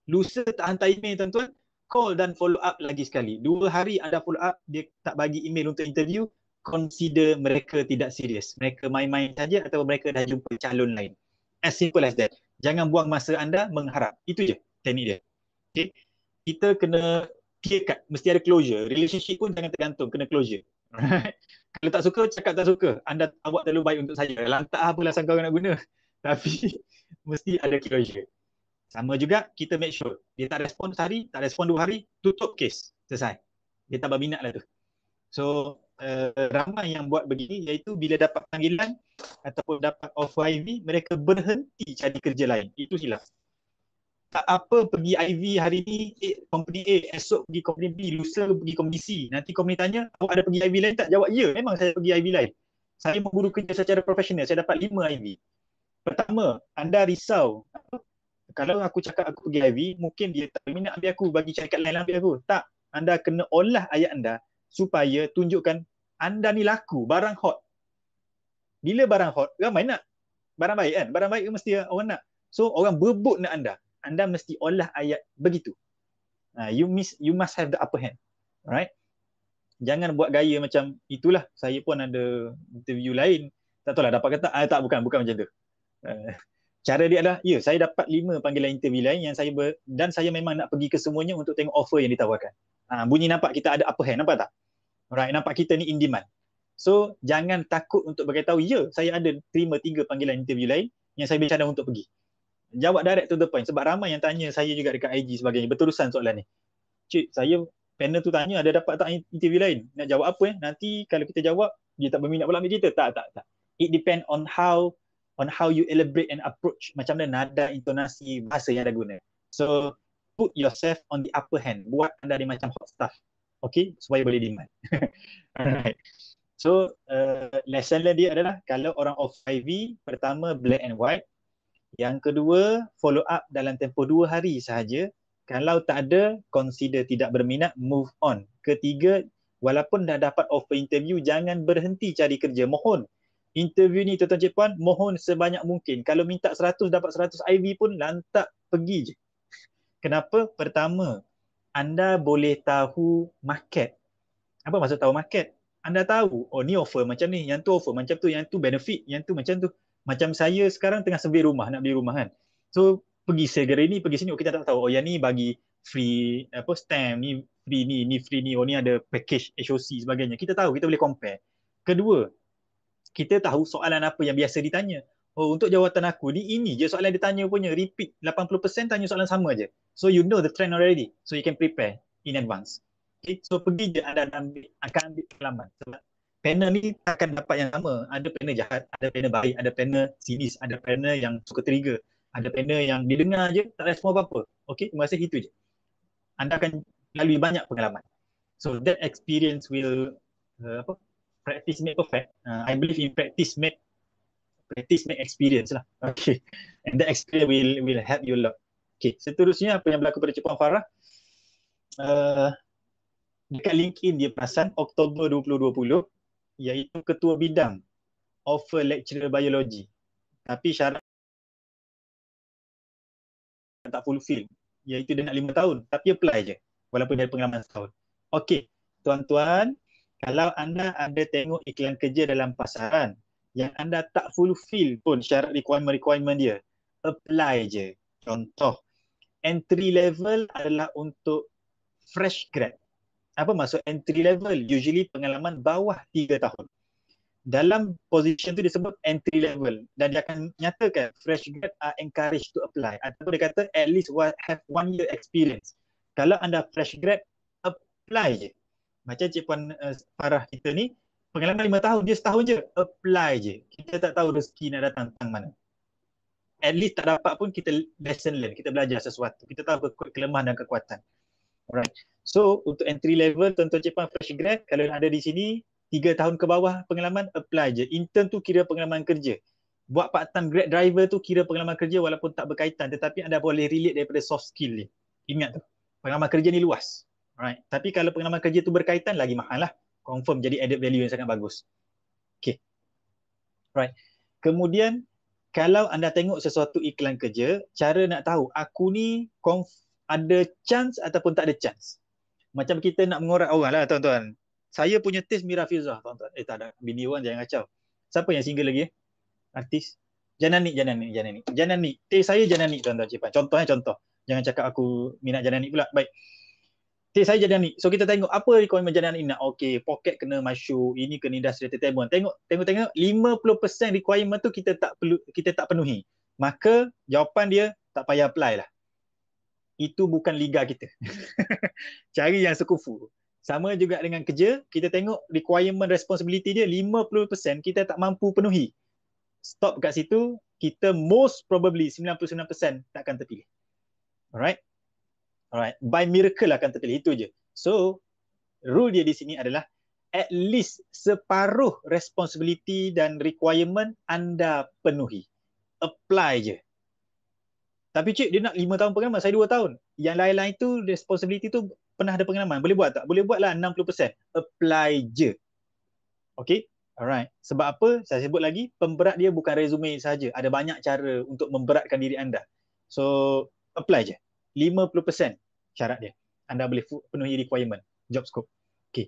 lusa tak hantar email tuan-tuan call dan follow up lagi sekali dua hari anda follow up dia tak bagi email untuk interview consider mereka tidak serius. Mereka main-main saja atau mereka dah jumpa calon lain. As simple as that. Jangan buang masa anda mengharap. Itu je teknik dia. Okay. Kita kena clear cut. Mesti ada closure. Relationship pun jangan tergantung. Kena closure. Kalau tak suka, cakap tak suka. Anda awak terlalu baik untuk saya. Lantak apa lah sangka nak guna. Tapi mesti ada closure. Sama juga kita make sure. Dia tak respon sehari, tak respon dua hari, tutup case. Selesai. Dia tak berminat lah tu. So uh, ramai yang buat begini iaitu bila dapat panggilan ataupun dapat off IV mereka berhenti cari kerja lain. Itu silap. Tak apa pergi IV hari ni eh, company A esok pergi company B lusa pergi company C. Nanti company tanya awak ada pergi IV lain tak? Jawab ya memang saya pergi IV lain. Saya memburu kerja secara profesional. Saya dapat 5 IV. Pertama anda risau kalau aku cakap aku pergi IV mungkin dia tak minat ambil aku bagi cakap lain ambil aku. Tak anda kena olah ayat anda supaya tunjukkan anda ni laku barang hot bila barang hot ramai nak barang baik kan barang baik mesti orang nak so orang berebut nak anda anda mesti olah ayat begitu uh, you miss you must have the upper hand alright? jangan buat gaya macam itulah saya pun ada interview lain tak tahu lah dapat kata ah, tak bukan bukan macam tu uh, cara dia adalah ya saya dapat lima panggilan interview lain yang saya ber, dan saya memang nak pergi ke semuanya untuk tengok offer yang ditawarkan ha, bunyi nampak kita ada upper hand nampak tak Alright, nampak kita ni in demand. So, jangan takut untuk beritahu, ya, saya ada terima tiga panggilan interview lain yang saya bercadang untuk pergi. Jawab direct to the point. Sebab ramai yang tanya saya juga dekat IG sebagainya. Berterusan soalan ni. Cik, saya panel tu tanya ada dapat tak interview lain? Nak jawab apa eh? Nanti kalau kita jawab, dia tak berminat pula ambil kita. Tak, tak, tak. It depend on how on how you elaborate and approach macam mana nada intonasi bahasa yang ada guna. So put yourself on the upper hand. Buat anda dari macam hot stuff okay supaya boleh diman. alright so uh, lesson learned dia adalah kalau orang off 5V pertama black and white yang kedua follow up dalam tempoh dua hari sahaja kalau tak ada consider tidak berminat move on ketiga walaupun dah dapat offer interview jangan berhenti cari kerja mohon interview ni tuan-tuan cik puan mohon sebanyak mungkin kalau minta 100 dapat 100 IV pun lantak pergi je kenapa pertama anda boleh tahu market. Apa maksud tahu market? Anda tahu, oh ni offer macam ni, yang tu offer macam tu, yang tu benefit, yang tu macam tu. Macam saya sekarang tengah sembih rumah, nak beli rumah kan. So pergi segera ni, pergi sini, oh, kita tak tahu, oh yang ni bagi free apa stamp, ni free ni, ni free ni, oh ni ada package HOC sebagainya. Kita tahu, kita boleh compare. Kedua, kita tahu soalan apa yang biasa ditanya. Oh untuk jawatan aku ni ini je soalan dia tanya punya repeat 80% tanya soalan sama je. So you know the trend already. So you can prepare in advance. Okay, so pergi je anda ambil, akan ambil pengalaman sebab panel ni akan dapat yang sama. Ada panel jahat, ada panel baik, ada panel sinis, ada panel yang suka trigger, ada panel yang didengar je tak semua apa-apa. Okay, terima kasih itu je. Anda akan lalui banyak pengalaman. So that experience will uh, apa? Practice make perfect. Uh, I believe in practice make practice make experience lah. Okay. And the experience will will help you a lot. Okay. Seterusnya apa yang berlaku pada Cik Puan Farah? Uh, dekat LinkedIn dia perasan Oktober 2020 iaitu ketua bidang offer lecturer biology. Tapi syarat tak fulfill iaitu dia nak lima tahun tapi apply je walaupun dia ada pengalaman setahun. Okay, tuan-tuan, kalau anda ada tengok iklan kerja dalam pasaran, yang anda tak fulfill pun syarat requirement-requirement dia apply je contoh entry level adalah untuk fresh grad apa maksud entry level usually pengalaman bawah 3 tahun dalam position tu disebut entry level dan dia akan nyatakan fresh grad are encouraged to apply ataupun dia kata at least have one year experience kalau anda fresh grad apply je macam Cik Puan uh, Farah kita ni pengalaman lima tahun dia setahun je apply je kita tak tahu rezeki nak datang tang mana at least tak dapat pun kita lesson learn kita belajar sesuatu kita tahu ke- kelemahan dan kekuatan alright so untuk entry level tuan-tuan cikgu fresh grad kalau ada di sini tiga tahun ke bawah pengalaman apply je intern tu kira pengalaman kerja buat part time grad driver tu kira pengalaman kerja walaupun tak berkaitan tetapi anda boleh relate daripada soft skill dia ingat tu pengalaman kerja ni luas alright tapi kalau pengalaman kerja tu berkaitan lagi mahal lah confirm jadi added value yang sangat bagus. Okay. Right. Kemudian kalau anda tengok sesuatu iklan kerja, cara nak tahu aku ni ada chance ataupun tak ada chance. Macam kita nak mengorak orang lah tuan-tuan. Saya punya taste Mira tuan-tuan. Eh tak ada, bini orang jangan kacau. Siapa yang single lagi? Eh? Artis? Janani, Janani, Janani. Janani. Taste saya Janani tuan-tuan. Cipan. Contoh eh, contoh. Jangan cakap aku minat Janani pula. Baik. Okay, saya jadi ni. So kita tengok apa requirement jadi ni nak. Okay, pocket kena masuk, ini kena industri tertentu. Tengok, tengok, tengok. 50% requirement tu kita tak perlu, kita tak penuhi. Maka jawapan dia tak payah apply lah. Itu bukan liga kita. Cari yang sekufu. Sama juga dengan kerja, kita tengok requirement responsibility dia 50% kita tak mampu penuhi. Stop kat situ, kita most probably 99% takkan terpilih. Alright? Alright, by miracle akan lah terpilih itu je. So, rule dia di sini adalah at least separuh responsibility dan requirement anda penuhi. Apply je. Tapi cik, dia nak lima tahun pengalaman, saya dua tahun. Yang lain-lain tu, responsibility tu pernah ada pengalaman. Boleh buat tak? Boleh buat lah 60%. Apply je. Okay? Alright. Sebab apa? Saya sebut lagi, pemberat dia bukan resume saja. Ada banyak cara untuk memberatkan diri anda. So, apply je. 50% syarat dia. Anda boleh penuhi requirement, job scope. Okay.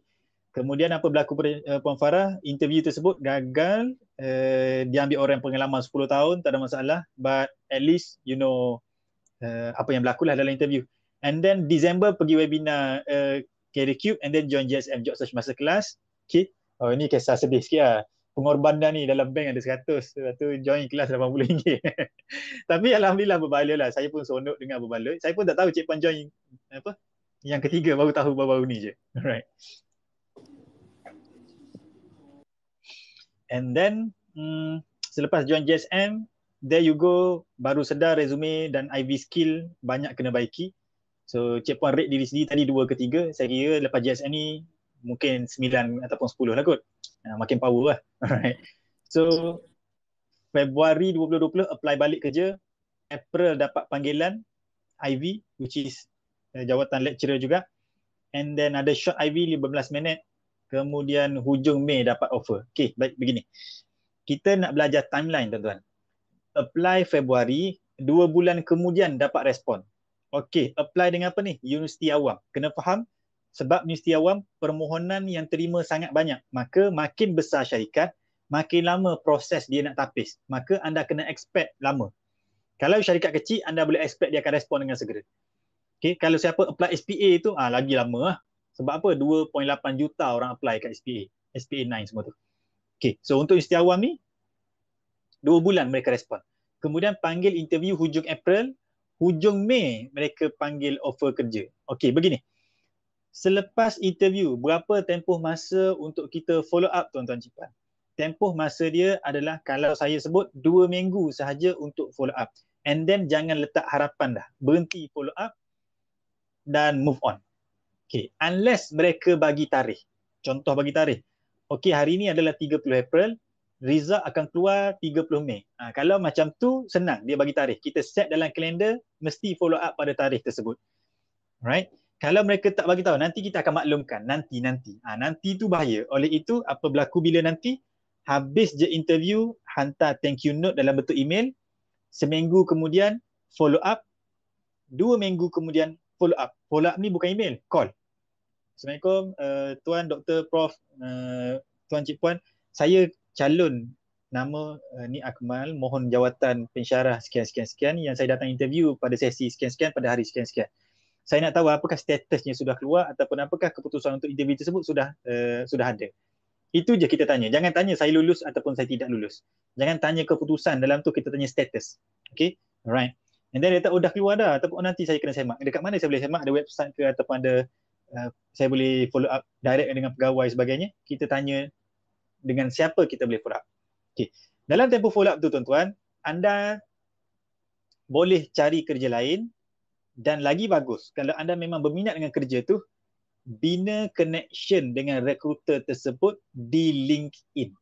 Kemudian apa berlaku pada eh, Puan Farah? Interview tersebut gagal. Uh, eh, dia orang pengalaman 10 tahun, tak ada masalah. But at least you know uh, apa yang berlaku lah dalam interview. And then December pergi webinar uh, Career and then join JSM Job Search Masterclass. Okay. Oh ini kisah sedih sikit lah pengorbanan ni dalam bank ada 100 lepas tu join kelas RM80 tapi Alhamdulillah berbaloi lah saya pun sonok dengan berbaloi saya pun tak tahu Cik Pan join apa yang ketiga baru tahu baru-baru ni je alright and then hmm, selepas join GSM, there you go baru sedar resume dan IV skill banyak kena baiki so Cik Pan rate diri sendiri tadi dua ketiga. saya kira lepas GSM ni mungkin 9 ataupun 10 lah kot uh, makin power lah. Alright. So Februari 2020 apply balik kerja, April dapat panggilan IV which is uh, jawatan lecturer juga and then ada short IV 15 minit. Kemudian hujung Mei dapat offer. Okay, baik begini. Kita nak belajar timeline tuan-tuan. Apply Februari, dua bulan kemudian dapat respon. Okay, apply dengan apa ni? Universiti awam. Kena faham? sebab mesti awam permohonan yang terima sangat banyak maka makin besar syarikat makin lama proses dia nak tapis maka anda kena expect lama kalau syarikat kecil anda boleh expect dia akan respon dengan segera Okay, kalau siapa apply SPA tu ah lagi lama lah. sebab apa 2.8 juta orang apply kat SPA SPA 9 semua tu okey so untuk mesti awam ni 2 bulan mereka respon kemudian panggil interview hujung April hujung Mei mereka panggil offer kerja okey begini selepas interview berapa tempoh masa untuk kita follow up tuan-tuan cipan tempoh masa dia adalah kalau saya sebut dua minggu sahaja untuk follow up and then jangan letak harapan dah berhenti follow up dan move on okay unless mereka bagi tarikh contoh bagi tarikh okay hari ini adalah 30 April result akan keluar 30 Mei ha, kalau macam tu senang dia bagi tarikh kita set dalam kalender mesti follow up pada tarikh tersebut right kalau mereka tak bagi tahu nanti kita akan maklumkan nanti nanti ah ha, nanti itu bahaya oleh itu apa berlaku bila nanti habis je interview hantar thank you note dalam bentuk email seminggu kemudian follow up dua minggu kemudian follow up follow up ni bukan email call Assalamualaikum uh, tuan doktor prof uh, tuan cik puan saya calon nama uh, ni Akmal mohon jawatan pensyarah sekian sekian sekian yang saya datang interview pada sesi sekian sekian pada hari sekian sekian saya nak tahu apakah statusnya sudah keluar ataupun apakah keputusan untuk interview tersebut sudah uh, sudah ada. Itu je kita tanya. Jangan tanya saya lulus ataupun saya tidak lulus. Jangan tanya keputusan dalam tu kita tanya status. Okay? Alright. And then dia kata, oh dah keluar dah ataupun oh, nanti saya kena semak. Dekat mana saya boleh semak? Ada website ke ataupun ada uh, saya boleh follow up direct dengan pegawai sebagainya. Kita tanya dengan siapa kita boleh follow up. Okay. Dalam tempoh follow up tu tuan-tuan, anda boleh cari kerja lain dan lagi bagus kalau anda memang berminat dengan kerja tu bina connection dengan recruiter tersebut di LinkedIn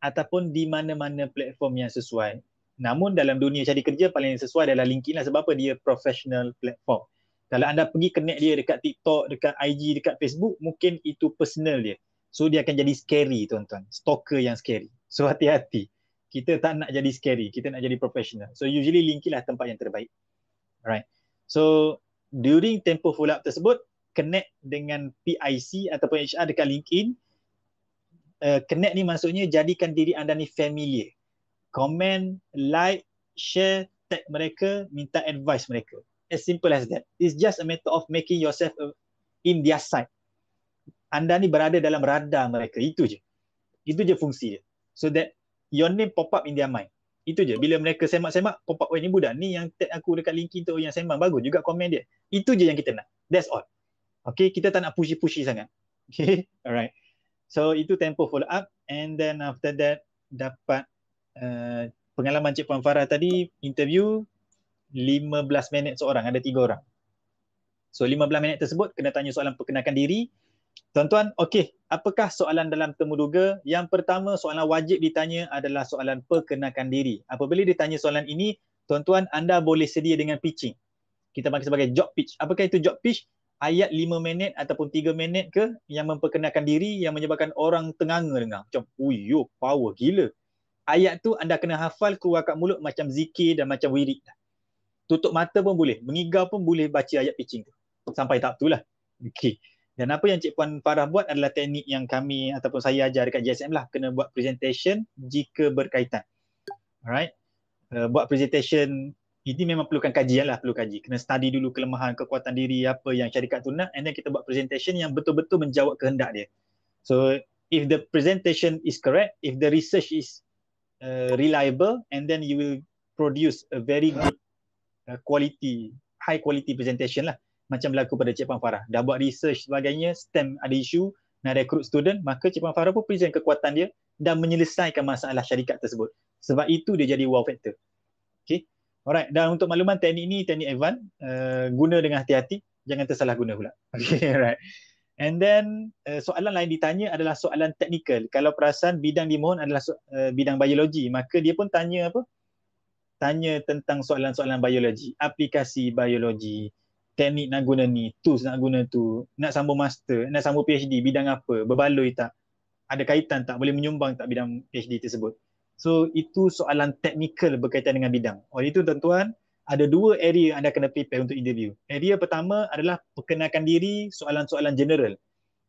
ataupun di mana-mana platform yang sesuai. Namun dalam dunia cari kerja paling sesuai adalah LinkedIn lah sebab apa dia professional platform. Kalau anda pergi connect dia dekat TikTok, dekat IG, dekat Facebook, mungkin itu personal dia. So dia akan jadi scary tuan-tuan. Stalker yang scary. So hati-hati. Kita tak nak jadi scary. Kita nak jadi professional. So usually LinkedIn lah tempat yang terbaik. Alright. So during tempoh follow up tersebut connect dengan PIC ataupun HR dekat LinkedIn uh, connect ni maksudnya jadikan diri anda ni familiar. Comment, like, share, tag mereka, minta advice mereka. As simple as that. It's just a matter of making yourself uh, in their sight. Anda ni berada dalam radar mereka. Itu je. Itu je fungsi dia. So that your name pop up in their mind. Itu je. Bila mereka semak-semak, pop up, oh ni budak. Ni yang tag aku dekat LinkedIn tu, yang semak. Bagus juga komen dia. Itu je yang kita nak. That's all. Okay, kita tak nak pushy-pushy sangat. Okay, alright. So, itu tempo follow up. And then after that, dapat uh, pengalaman Cik Puan Farah tadi, interview 15 minit seorang, ada tiga orang. So, 15 minit tersebut, kena tanya soalan perkenalkan diri. Tuan-tuan, okey, apakah soalan dalam temuduga? Yang pertama soalan wajib ditanya adalah soalan perkenalkan diri. Apabila ditanya soalan ini, tuan-tuan anda boleh sedia dengan pitching. Kita panggil sebagai job pitch. Apakah itu job pitch? Ayat 5 minit ataupun 3 minit ke yang memperkenalkan diri yang menyebabkan orang tenganga dengar. Macam, uyuh, power gila. Ayat tu anda kena hafal keluar kat mulut macam zikir dan macam wirid. Tutup mata pun boleh. Mengigau pun boleh baca ayat pitching tu. Sampai tahap tu lah. Okay. Dan apa yang Cik Puan Farah buat adalah teknik yang kami ataupun saya ajar dekat JSM lah. Kena buat presentation jika berkaitan. Alright. Uh, buat presentation ini memang perlukan kajian lah, perlu kaji. Kena study dulu kelemahan, kekuatan diri, apa yang syarikat tu nak and then kita buat presentation yang betul-betul menjawab kehendak dia. So, if the presentation is correct, if the research is uh, reliable and then you will produce a very good uh, quality, high quality presentation lah macam berlaku pada Cik Pan Farah. Dah buat research sebagainya, STEM ada isu, nak rekrut student, maka Cik Pan Farah pun present kekuatan dia dan menyelesaikan masalah syarikat tersebut. Sebab itu dia jadi wow factor. Okay. Alright, dan untuk makluman teknik ni, teknik Evan, uh, eh, guna dengan hati-hati, jangan tersalah guna pula. Okay, alright. And then uh, soalan lain ditanya adalah soalan teknikal. Kalau perasan bidang dimohon adalah so, uh, bidang biologi, maka dia pun tanya apa? Tanya tentang soalan-soalan biologi, aplikasi biologi teknik nak guna ni, tools nak guna tu, nak sambung master, nak sambung PhD, bidang apa, berbaloi tak, ada kaitan tak, boleh menyumbang tak bidang PhD tersebut. So itu soalan teknikal berkaitan dengan bidang. Oleh itu tuan-tuan, ada dua area anda kena prepare untuk interview. Area pertama adalah perkenalkan diri soalan-soalan general.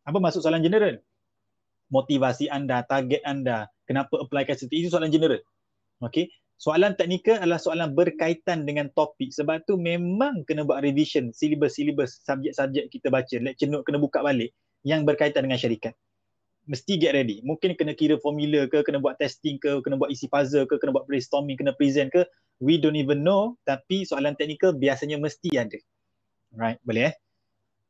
Apa maksud soalan general? Motivasi anda, target anda, kenapa apply ke situ, itu soalan general. Okay, soalan teknikal adalah soalan berkaitan dengan topik sebab tu memang kena buat revision silibus-silibus subjek-subjek kita baca lecture note kena buka balik yang berkaitan dengan syarikat mesti get ready mungkin kena kira formula ke kena buat testing ke kena buat isi puzzle ke kena buat brainstorming kena present ke we don't even know tapi soalan teknikal biasanya mesti ada right boleh eh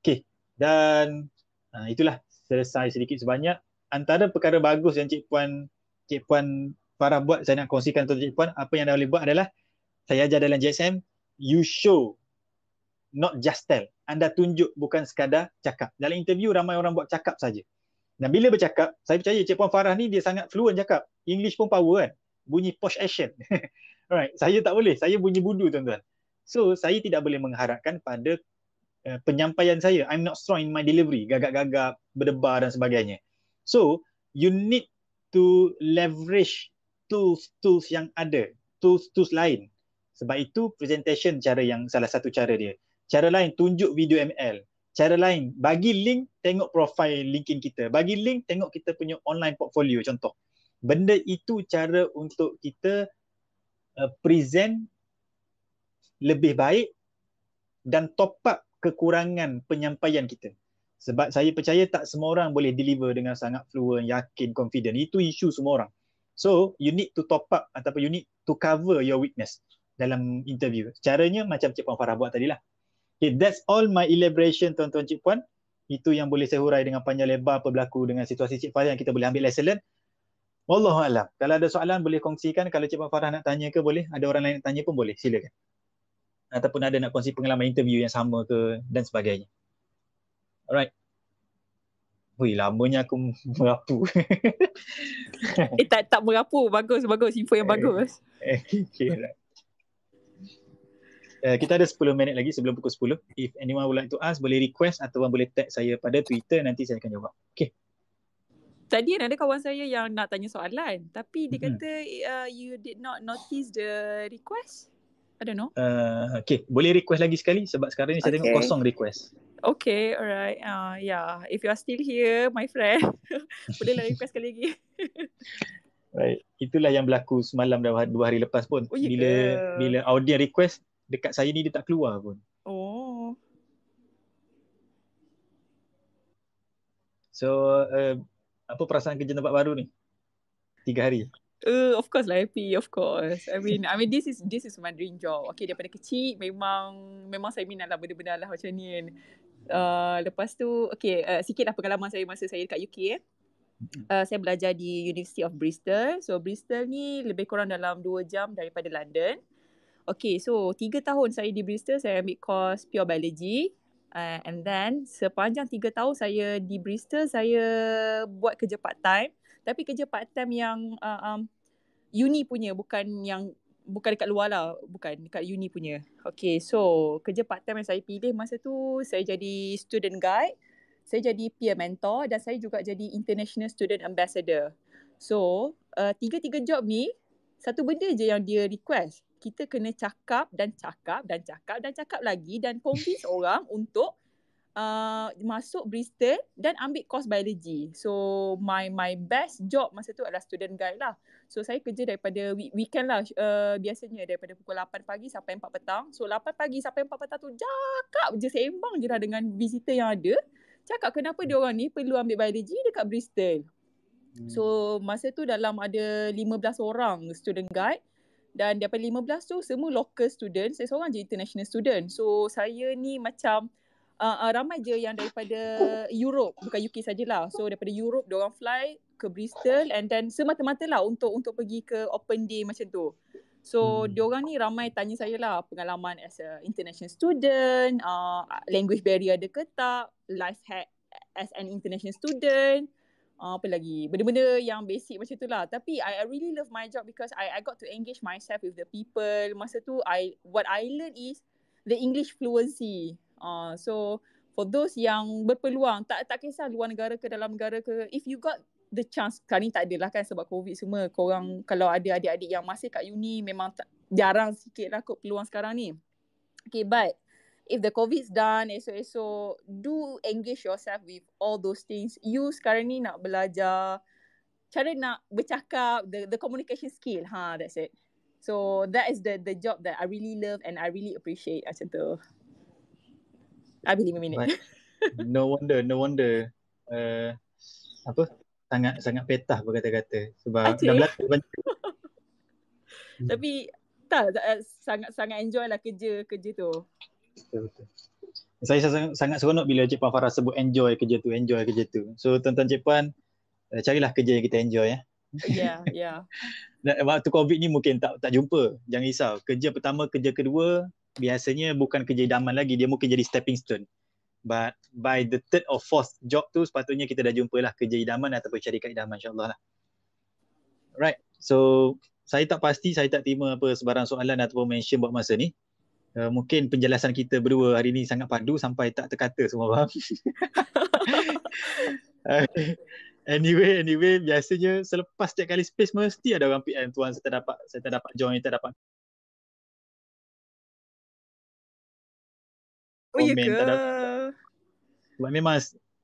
okay dan ah, itulah selesai sedikit sebanyak antara perkara bagus yang cik puan cik puan Para buat saya nak kongsikan untuk Encik Puan apa yang dia boleh buat adalah saya ajar dalam JSM you show not just tell anda tunjuk bukan sekadar cakap dalam interview ramai orang buat cakap saja dan bila bercakap saya percaya Cik Puan Farah ni dia sangat fluent cakap English pun power kan bunyi posh action alright saya tak boleh saya bunyi budu tuan-tuan so saya tidak boleh mengharapkan pada uh, penyampaian saya I'm not strong in my delivery gagap-gagap berdebar dan sebagainya so you need to leverage tools-tools yang ada, tools-tools lain. Sebab itu presentation cara yang salah satu cara dia. Cara lain tunjuk video ML. Cara lain bagi link tengok profil LinkedIn kita. Bagi link tengok kita punya online portfolio contoh. Benda itu cara untuk kita uh, present lebih baik dan top up kekurangan penyampaian kita. Sebab saya percaya tak semua orang boleh deliver dengan sangat fluent, yakin, confident. Itu isu semua orang. So you need to top up ataupun you need to cover your weakness dalam interview. Caranya macam Cik Puan Farah buat tadi lah. Okay, that's all my elaboration tuan-tuan Cik Puan. Itu yang boleh saya hurai dengan panjang lebar apa berlaku dengan situasi Cik Farah yang kita boleh ambil lesson learn. Wallahu alam. Kalau ada soalan boleh kongsikan. Kalau Cik Puan Farah nak tanya ke boleh. Ada orang lain nak tanya pun boleh. Silakan. Ataupun ada nak kongsi pengalaman interview yang sama ke dan sebagainya. Alright. Hui, lamanya aku merapu. eh, tak, tak merapu. Bagus, bagus. Info yang bagus. Eh, okay. Uh, kita ada 10 minit lagi sebelum pukul 10. If anyone would like to ask, boleh request atau boleh tag saya pada Twitter. Nanti saya akan jawab. Okay. Tadi ada kawan saya yang nak tanya soalan. Tapi dia hmm. kata uh, you did not notice the request. I don't know. Uh, okay, boleh request lagi sekali sebab sekarang ni saya tengok kosong request. Okay, alright. Uh, ah, yeah, if you are still here, my friend, bolehlah request sekali lagi. right. Itulah yang berlaku semalam dah dua hari lepas pun. Oh, yeah. bila bila audio request dekat saya ni dia tak keluar pun. Oh. So, uh, apa perasaan kerja tempat baru ni? Tiga hari. Uh, of course lah happy of course. I mean I mean this is this is my dream job. Okay daripada kecil memang memang saya minat lah benda-benda lah macam ni kan. Uh, lepas tu, okay, uh, sikit lah pengalaman saya masa saya dekat UK. Eh. Uh, saya belajar di University of Bristol. So, Bristol ni lebih kurang dalam 2 jam daripada London. Okay, so 3 tahun saya di Bristol, saya ambil course Pure Biology. Uh, and then, sepanjang 3 tahun saya di Bristol, saya buat kerja part-time. Tapi kerja part-time yang uh, um, uni punya, bukan yang bukan dekat luar lah bukan dekat uni punya okay so kerja part time yang saya pilih masa tu saya jadi student guide saya jadi peer mentor dan saya juga jadi international student ambassador so uh, tiga-tiga job ni satu benda je yang dia request kita kena cakap dan cakap dan cakap dan cakap lagi dan convince orang untuk uh, masuk Bristol dan ambil course biology. So my my best job masa tu adalah student guide lah. So saya kerja daripada week- weekend lah uh, biasanya daripada pukul 8 pagi sampai 4 petang. So 8 pagi sampai 4 petang tu cakap je sembang je lah dengan visitor yang ada. Cakap kenapa dia orang ni perlu ambil biology dekat Bristol. Hmm. So masa tu dalam ada 15 orang student guide dan daripada 15 tu semua local student, saya seorang je international student. So saya ni macam uh, uh, ramai je yang daripada Europe bukan UK sajalah so daripada Europe dia orang fly ke Bristol and then semata-mata lah untuk untuk pergi ke open day macam tu so hmm. dia ni ramai tanya saya lah pengalaman as a international student uh, language barrier ada ke tak life hack as an international student Uh, apa lagi benda-benda yang basic macam tu lah tapi I, I really love my job because I I got to engage myself with the people masa tu I what I learn is the English fluency Uh, so for those yang berpeluang, tak tak kisah luar negara ke dalam negara ke, if you got the chance, sekarang ni tak adalah kan sebab COVID semua, korang hmm. kalau ada adik-adik yang masih kat uni, memang tak, jarang sikit lah kot peluang sekarang ni. Okay, but if the COVID's done, esok-esok, do engage yourself with all those things. You sekarang ni nak belajar cara nak bercakap, the, the communication skill, ha, huh, that's it. So that is the the job that I really love and I really appreciate macam tu habis lima minit. But, no wonder, no wonder. Uh, apa? Sangat sangat petah berkata-kata. Sebab Ajay. dah belakang banyak. Tapi tak sangat-sangat eh, enjoy lah kerja kerja tu. Betul, betul. Saya sangat, sangat seronok bila Cik Puan Farah sebut enjoy kerja tu, enjoy kerja tu. So tuan-tuan Cik Puan, uh, eh, carilah kerja yang kita enjoy ya. Eh. Ya, yeah, ya. Yeah. waktu COVID ni mungkin tak tak jumpa. Jangan risau. Kerja pertama, kerja kedua, biasanya bukan kerja idaman lagi dia mungkin jadi stepping stone but by the third or fourth job tu sepatutnya kita dah jumpalah kerja idaman ataupun syarikat idaman insyaAllah lah Alright, so saya tak pasti saya tak terima apa sebarang soalan ataupun mention buat masa ni uh, mungkin penjelasan kita berdua hari ni sangat padu sampai tak terkata semua faham uh, Anyway, anyway, biasanya selepas setiap kali space mesti ada orang PM tuan saya tak dapat saya tak dapat join, tak dapat Oh ya ke? Sebab memang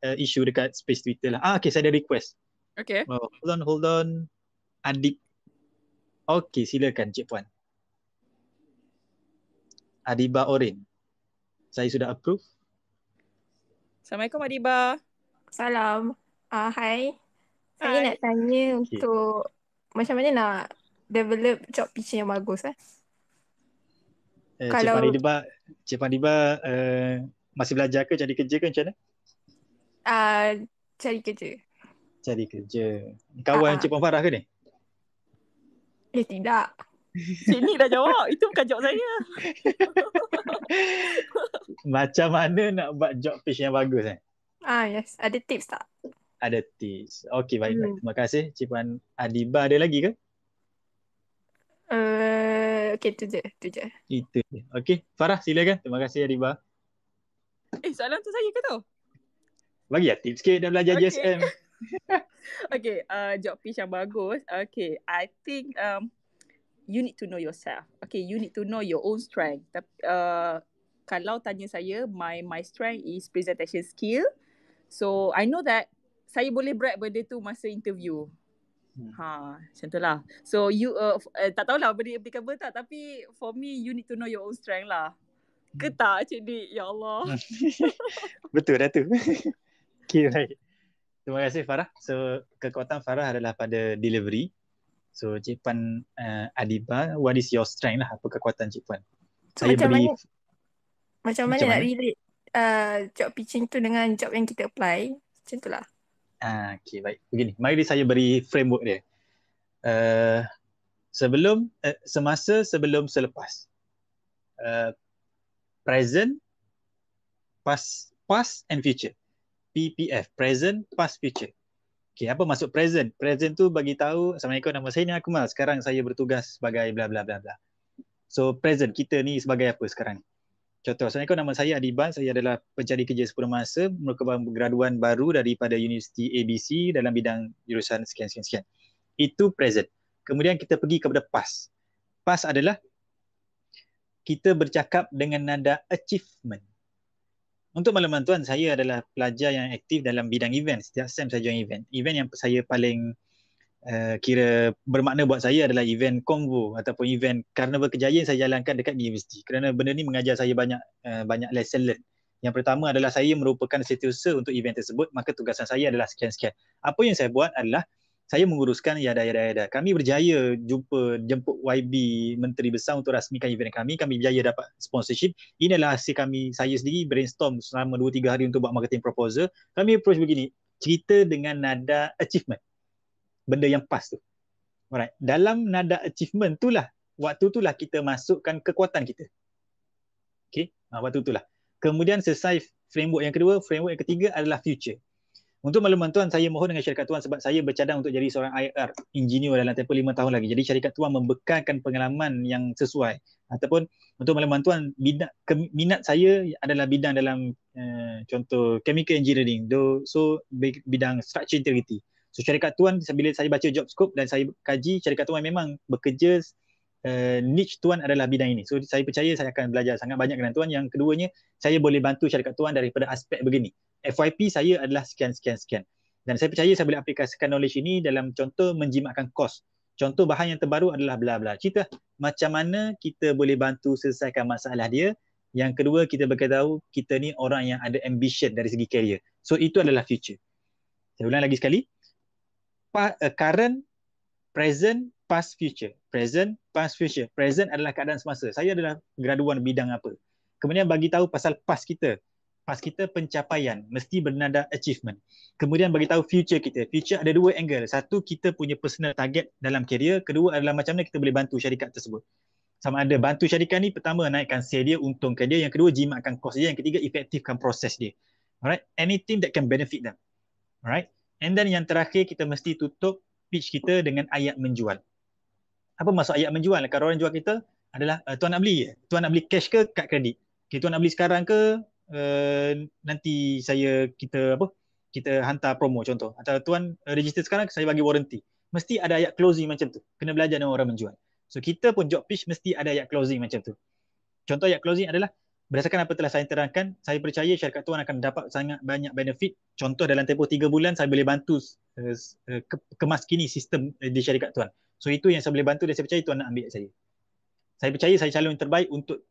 uh, isu dekat space Twitter lah. Ah, okay, saya ada request. Okay. Oh, hold on, hold on. Adik. Okay, silakan Cik Puan. Adiba Orin. Saya sudah approve. Assalamualaikum Adiba. Salam. Uh, hi. Saya nak tanya okay. untuk macam mana nak develop job pitching yang bagus eh? Eh, kalau Cik Pandiba, Cik Pandiba uh, eh, masih belajar ke cari kerja ke macam mana? Uh, cari kerja. Cari kerja. Kawan uh-huh. Cik Puan Farah ke ni? Eh tidak. Cik ni dah jawab. Itu bukan job saya. macam mana nak buat job fish yang bagus eh? Ah uh, yes. Ada tips tak? Ada tips. Okey baik, hmm. baik. Terima kasih Cik Puan Adiba. Ada lagi ke? okay tu je tu je itu je okey farah silakan terima kasih ariba eh soalan tu saya ke tu bagi lah tips sikit dan belajar okay. JSM. okay, uh, job pitch yang bagus. Okay, I think um, you need to know yourself. Okay, you need to know your own strength. Tapi, uh, kalau tanya saya, my my strength is presentation skill. So, I know that saya boleh brag benda tu masa interview. Hmm. Ha, macam tu lah. So you uh, f- eh, tak tahulah beri applicable tak tapi for me you need to know your own strength lah. Hmm. Ke tak Cik Dik? Ya Allah. Hmm. Betul dah tu. okay, baik. Terima kasih Farah. So kekuatan Farah adalah pada delivery. So Cik Puan uh, Adiba, what is your strength lah? Apa kekuatan Cik Puan? So, macam beri... Mana? macam, mana macam mana nak relate uh, job pitching tu dengan job yang kita apply? Macam tu lah. Ah, okay, baik. Begini, mari saya beri framework dia. Uh, sebelum, uh, semasa, sebelum, selepas. Uh, present, past, past and future. PPF, present, past, future. Okay, apa maksud present? Present tu bagi tahu, Assalamualaikum, nama saya ni Akumal. Sekarang saya bertugas sebagai bla bla bla bla. So present, kita ni sebagai apa sekarang ni? Contoh, Assalamualaikum nama saya Adiban, saya adalah pencari kerja sepenuh masa merupakan graduan baru daripada Universiti ABC dalam bidang jurusan sekian-sekian. Itu present. Kemudian kita pergi kepada past. Past adalah kita bercakap dengan nada achievement. Untuk maklumat tuan, saya adalah pelajar yang aktif dalam bidang event. Setiap SEM saya join event. Event yang saya paling Eh, kira bermakna buat saya adalah event konvo ataupun event karnaval kejayaan yang saya jalankan dekat universiti kerana benda ni mengajar saya banyak uh, banyak lesson learn yang pertama adalah saya merupakan setiausaha untuk event tersebut maka tugasan saya adalah sekian-sekian apa yang saya buat adalah saya menguruskan ya daya daya kami berjaya jumpa jemput YB menteri besar untuk rasmikan event kami kami berjaya dapat sponsorship inilah hasil kami saya sendiri brainstorm selama 2 3 hari untuk buat marketing proposal kami approach begini cerita dengan nada achievement benda yang pas tu. Alright. Dalam nada achievement tu lah, waktu tu lah kita masukkan kekuatan kita. Okay, ha, waktu tu lah. Kemudian selesai framework yang kedua, framework yang ketiga adalah future. Untuk maklumat tuan, saya mohon dengan syarikat tuan sebab saya bercadang untuk jadi seorang IR, engineer dalam tempoh lima tahun lagi. Jadi syarikat tuan membekalkan pengalaman yang sesuai. Ataupun untuk maklumat tuan, bidang, ke, minat saya adalah bidang dalam uh, contoh chemical engineering. so bidang structure integrity. So syarikat tuan bila saya baca job scope dan saya kaji syarikat tuan memang bekerja uh, niche tuan adalah bidang ini. So saya percaya saya akan belajar sangat banyak dengan tuan. Yang keduanya saya boleh bantu syarikat tuan daripada aspek begini. FYP saya adalah sekian sekian sekian. Dan saya percaya saya boleh aplikasikan knowledge ini dalam contoh menjimatkan kos. Contoh bahan yang terbaru adalah bla bla. Cerita macam mana kita boleh bantu selesaikan masalah dia. Yang kedua kita tahu kita ni orang yang ada ambition dari segi career. So itu adalah future. Saya ulang lagi sekali. Eh, current, present, past, future. Present, past, future. Present adalah keadaan semasa. Saya adalah graduan bidang apa. Kemudian bagi tahu pasal past kita. Past kita pencapaian. Mesti bernada achievement. Kemudian bagi tahu future kita. Future ada dua angle. Satu, kita punya personal target dalam kerja. Kedua adalah macam mana kita boleh bantu syarikat tersebut. Sama ada bantu syarikat ni, pertama naikkan sale dia, untungkan dia. Yang kedua, jimatkan kos dia. Yang ketiga, efektifkan proses dia. Alright? Anything that can benefit them. Alright? And then yang terakhir kita mesti tutup pitch kita dengan ayat menjual. Apa maksud ayat menjual? Kalau orang jual kita adalah uh, tuan nak beli ya? Tuan nak beli cash ke kad kredit? Okay, tuan nak beli sekarang ke uh, nanti saya kita apa? Kita hantar promo contoh. Atau tuan uh, register sekarang saya bagi warranty. Mesti ada ayat closing macam tu. Kena belajar dengan orang menjual. So kita pun job pitch mesti ada ayat closing macam tu. Contoh ayat closing adalah berdasarkan apa telah saya terangkan, saya percaya syarikat tuan akan dapat sangat banyak benefit. Contoh dalam tempoh tiga bulan saya boleh bantu eh, eh, kemas kini sistem eh, di syarikat tuan. So itu yang saya boleh bantu dan saya percaya tuan nak ambil saya. Saya percaya saya calon terbaik untuk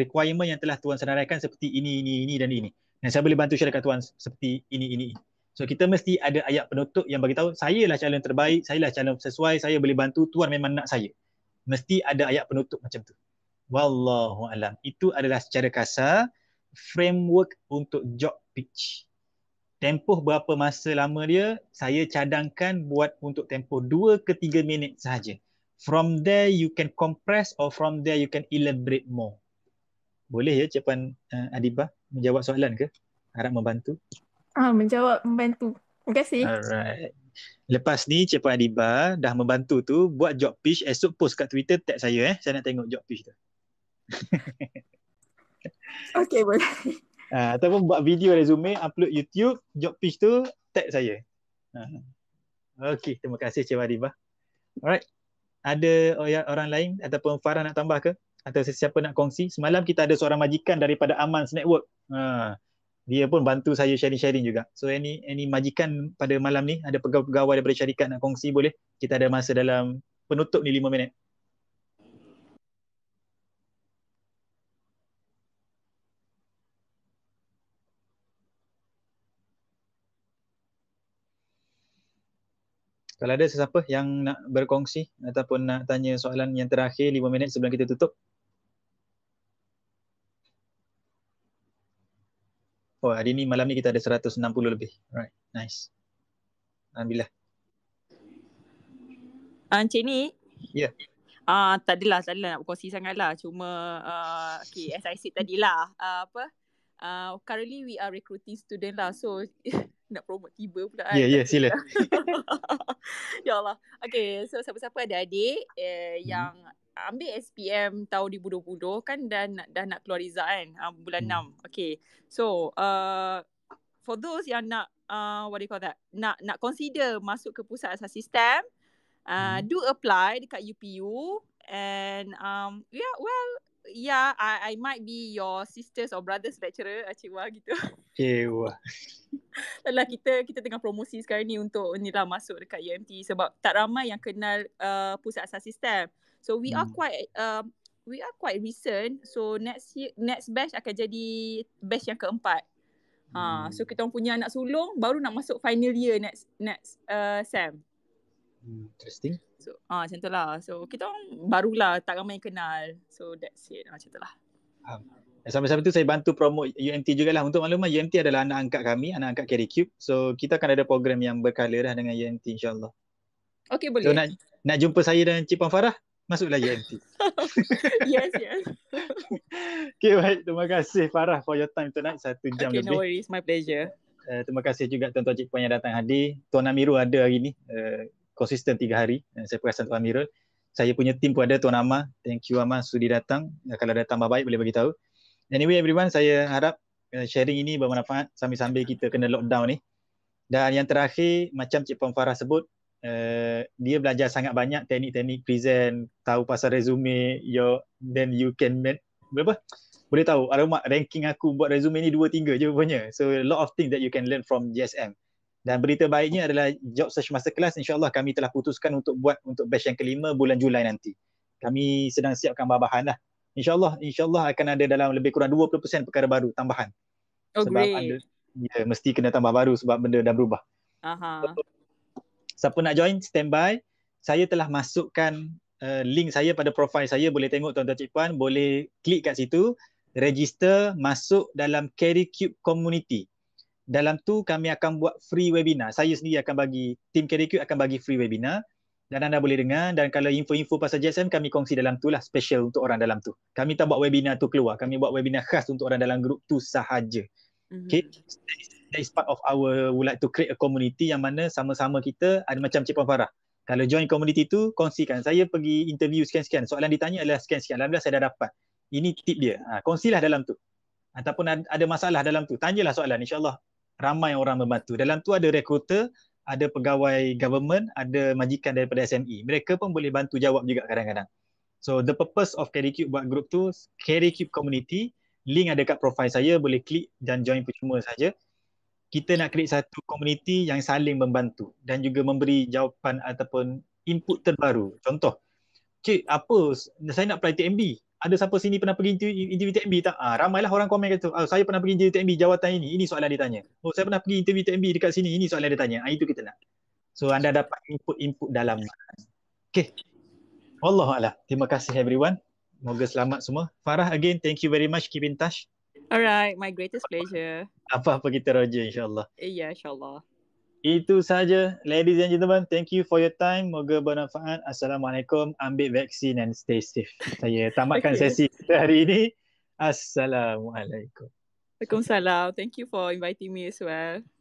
requirement yang telah tuan senaraikan seperti ini, ini, ini dan ini. Dan saya boleh bantu syarikat tuan seperti ini, ini. So kita mesti ada ayat penutup yang bagi tahu saya lah calon terbaik, saya lah calon sesuai, saya boleh bantu tuan memang nak saya. Mesti ada ayat penutup macam tu wallahu alam itu adalah secara kasar framework untuk job pitch tempoh berapa masa lama dia saya cadangkan buat untuk tempoh 2 ke 3 minit sahaja from there you can compress or from there you can elaborate more boleh ya cik puan uh, menjawab soalan ke harap membantu ah menjawab membantu terima kasih alright Lepas ni Cik Puan Adiba dah membantu tu buat job pitch esok post kat Twitter tag saya eh. Saya nak tengok job pitch tu. okay boleh. Ha, ataupun buat video resume, upload YouTube, job pitch tu, tag saya. Ha. Okay, terima kasih Cik Wadibah. Alright, ada ya, orang lain ataupun Farah nak tambah ke? Atau sesiapa nak kongsi? Semalam kita ada seorang majikan daripada Amans Network. Ha. Dia pun bantu saya sharing-sharing juga. So any any majikan pada malam ni, ada pegawai-pegawai daripada syarikat nak kongsi boleh? Kita ada masa dalam penutup ni lima minit. Kalau ada sesiapa yang nak berkongsi ataupun nak tanya soalan yang terakhir lima minit sebelum kita tutup. Oh, hari ni malam ni kita ada 160 lebih. Alright, nice. Alhamdulillah. Ah, Encik ni? Ya. Yeah. Ah uh, tak adalah, tak adalah nak berkongsi sangatlah. Cuma uh, okay, as I said tadilah, uh, apa? Uh, currently we are recruiting student lah. So nak promote tiba pula kan. Ya, yeah, ya, yeah, sila. ya Allah. Okay, so siapa-siapa ada adik uh, hmm. yang ambil SPM tahun 2020 kan dan dah nak keluar result kan uh, bulan hmm. 6. Okay. So, uh, for those yang nak uh, what do you call that? Nak nak consider masuk ke pusat asas sistem, uh, hmm. do apply dekat UPU and um yeah, well yeah, I I might be your sisters or brothers lecturer, Acik Wah gitu. Okay, Wah. Taklah kita kita tengah promosi sekarang ni untuk inilah masuk dekat UMT e sebab tak ramai yang kenal uh, pusat asas sistem. So we hmm. are quite uh, we are quite recent. So next year, next batch akan jadi batch yang keempat. Ha, hmm. Ha, so kita punya anak sulung baru nak masuk final year next next uh, sem. Interesting. So ah uh, macam itulah. So kita orang barulah tak ramai yang kenal. So that's it. Ha, macam itulah. Um sama-sama tu saya bantu promote UMT lah untuk maklumat UMT adalah anak angkat kami anak angkat Carry Cube so kita akan ada program yang berkala dah dengan UMT insyaAllah Okay boleh so, nak, nak jumpa saya dan Cik Puan Farah masuklah UMT yes yes Okay baik terima kasih Farah for your time tonight satu jam okay, lebih Okay no worries my pleasure uh, terima kasih juga tuan-tuan Cik Puan yang datang hadir Tuan Amiru ada hari ni uh, konsisten tiga hari uh, saya perasan Tuan Amirul saya punya tim pun ada Tuan Amar. Thank you Amar sudi datang. Kalau ada tambah baik boleh bagi tahu anyway everyone saya harap eh, sharing ini bermanfaat sambil-sambil kita kena lockdown ni dan yang terakhir macam Cik Puan Farah sebut uh, dia belajar sangat banyak teknik-teknik present tahu pasal resume your then you can make berapa boleh tahu alamak ranking aku buat resume ni 2 3 je punya so a lot of things that you can learn from GSM dan berita baiknya adalah job search master class insyaallah kami telah putuskan untuk buat untuk batch yang kelima bulan Julai nanti kami sedang siapkan bahan-bahan lah InsyaAllah insyaAllah akan ada dalam lebih kurang 20% perkara baru tambahan. Oh, sebab great. Anda, ya, mesti kena tambah baru sebab benda dah berubah. Aha. Siapa nak join, standby. Saya telah masukkan uh, link saya pada profil saya. Boleh tengok tuan-tuan cikpuan. Boleh klik kat situ. Register masuk dalam CarryCube Community. Dalam tu kami akan buat free webinar. Saya sendiri akan bagi, tim CarryCube akan bagi free webinar dan anda boleh dengar dan kalau info-info pasal JSM kami kongsi dalam tu lah special untuk orang dalam tu. Kami tak buat webinar tu keluar. Kami buat webinar khas untuk orang dalam grup tu sahaja. Mhm. Okay. That is, that is part of our we like to create a community yang mana sama-sama kita ada macam Cik Puan Farah. Kalau join community tu, kongsikan. Saya pergi interview sekian-sekian. Soalan ditanya adalah sekian-sekian. Alhamdulillah saya dah dapat. Ini tip dia. Ha, kongsilah dalam tu. Ataupun ada masalah dalam tu. Tanyalah soalan. InsyaAllah ramai orang membantu. Dalam tu ada recruiter ada pegawai government, ada majikan daripada SME. Mereka pun boleh bantu jawab juga kadang-kadang. So the purpose of CareyCube buat group tu, CareyCube community, link ada kat profil saya, boleh klik dan join percuma saja. Kita nak create satu community yang saling membantu dan juga memberi jawapan ataupun input terbaru. Contoh, Cik, apa? Saya nak apply TMB ada siapa sini pernah pergi interview TMB tak? Ah, ramailah orang komen kata, ah, saya pernah pergi interview TMB jawatan ini, ini soalan dia tanya. Oh, saya pernah pergi interview TMB dekat sini, ini soalan dia tanya. Ah, itu kita nak. So, anda dapat input-input dalam. Okay. Allah Allah. Terima kasih everyone. Moga selamat semua. Farah again, thank you very much. Keep in touch. Alright, my greatest pleasure. Apa-apa kita roja insyaAllah. Eh, ya, yeah, insyaAllah. Itu sahaja, ladies and gentlemen. Thank you for your time. Moga bermanfaat. Assalamualaikum. Ambil vaksin and stay safe. Saya tamatkan okay. sesi kita hari ini. Assalamualaikum. Waalaikumsalam. Thank you for inviting me as well.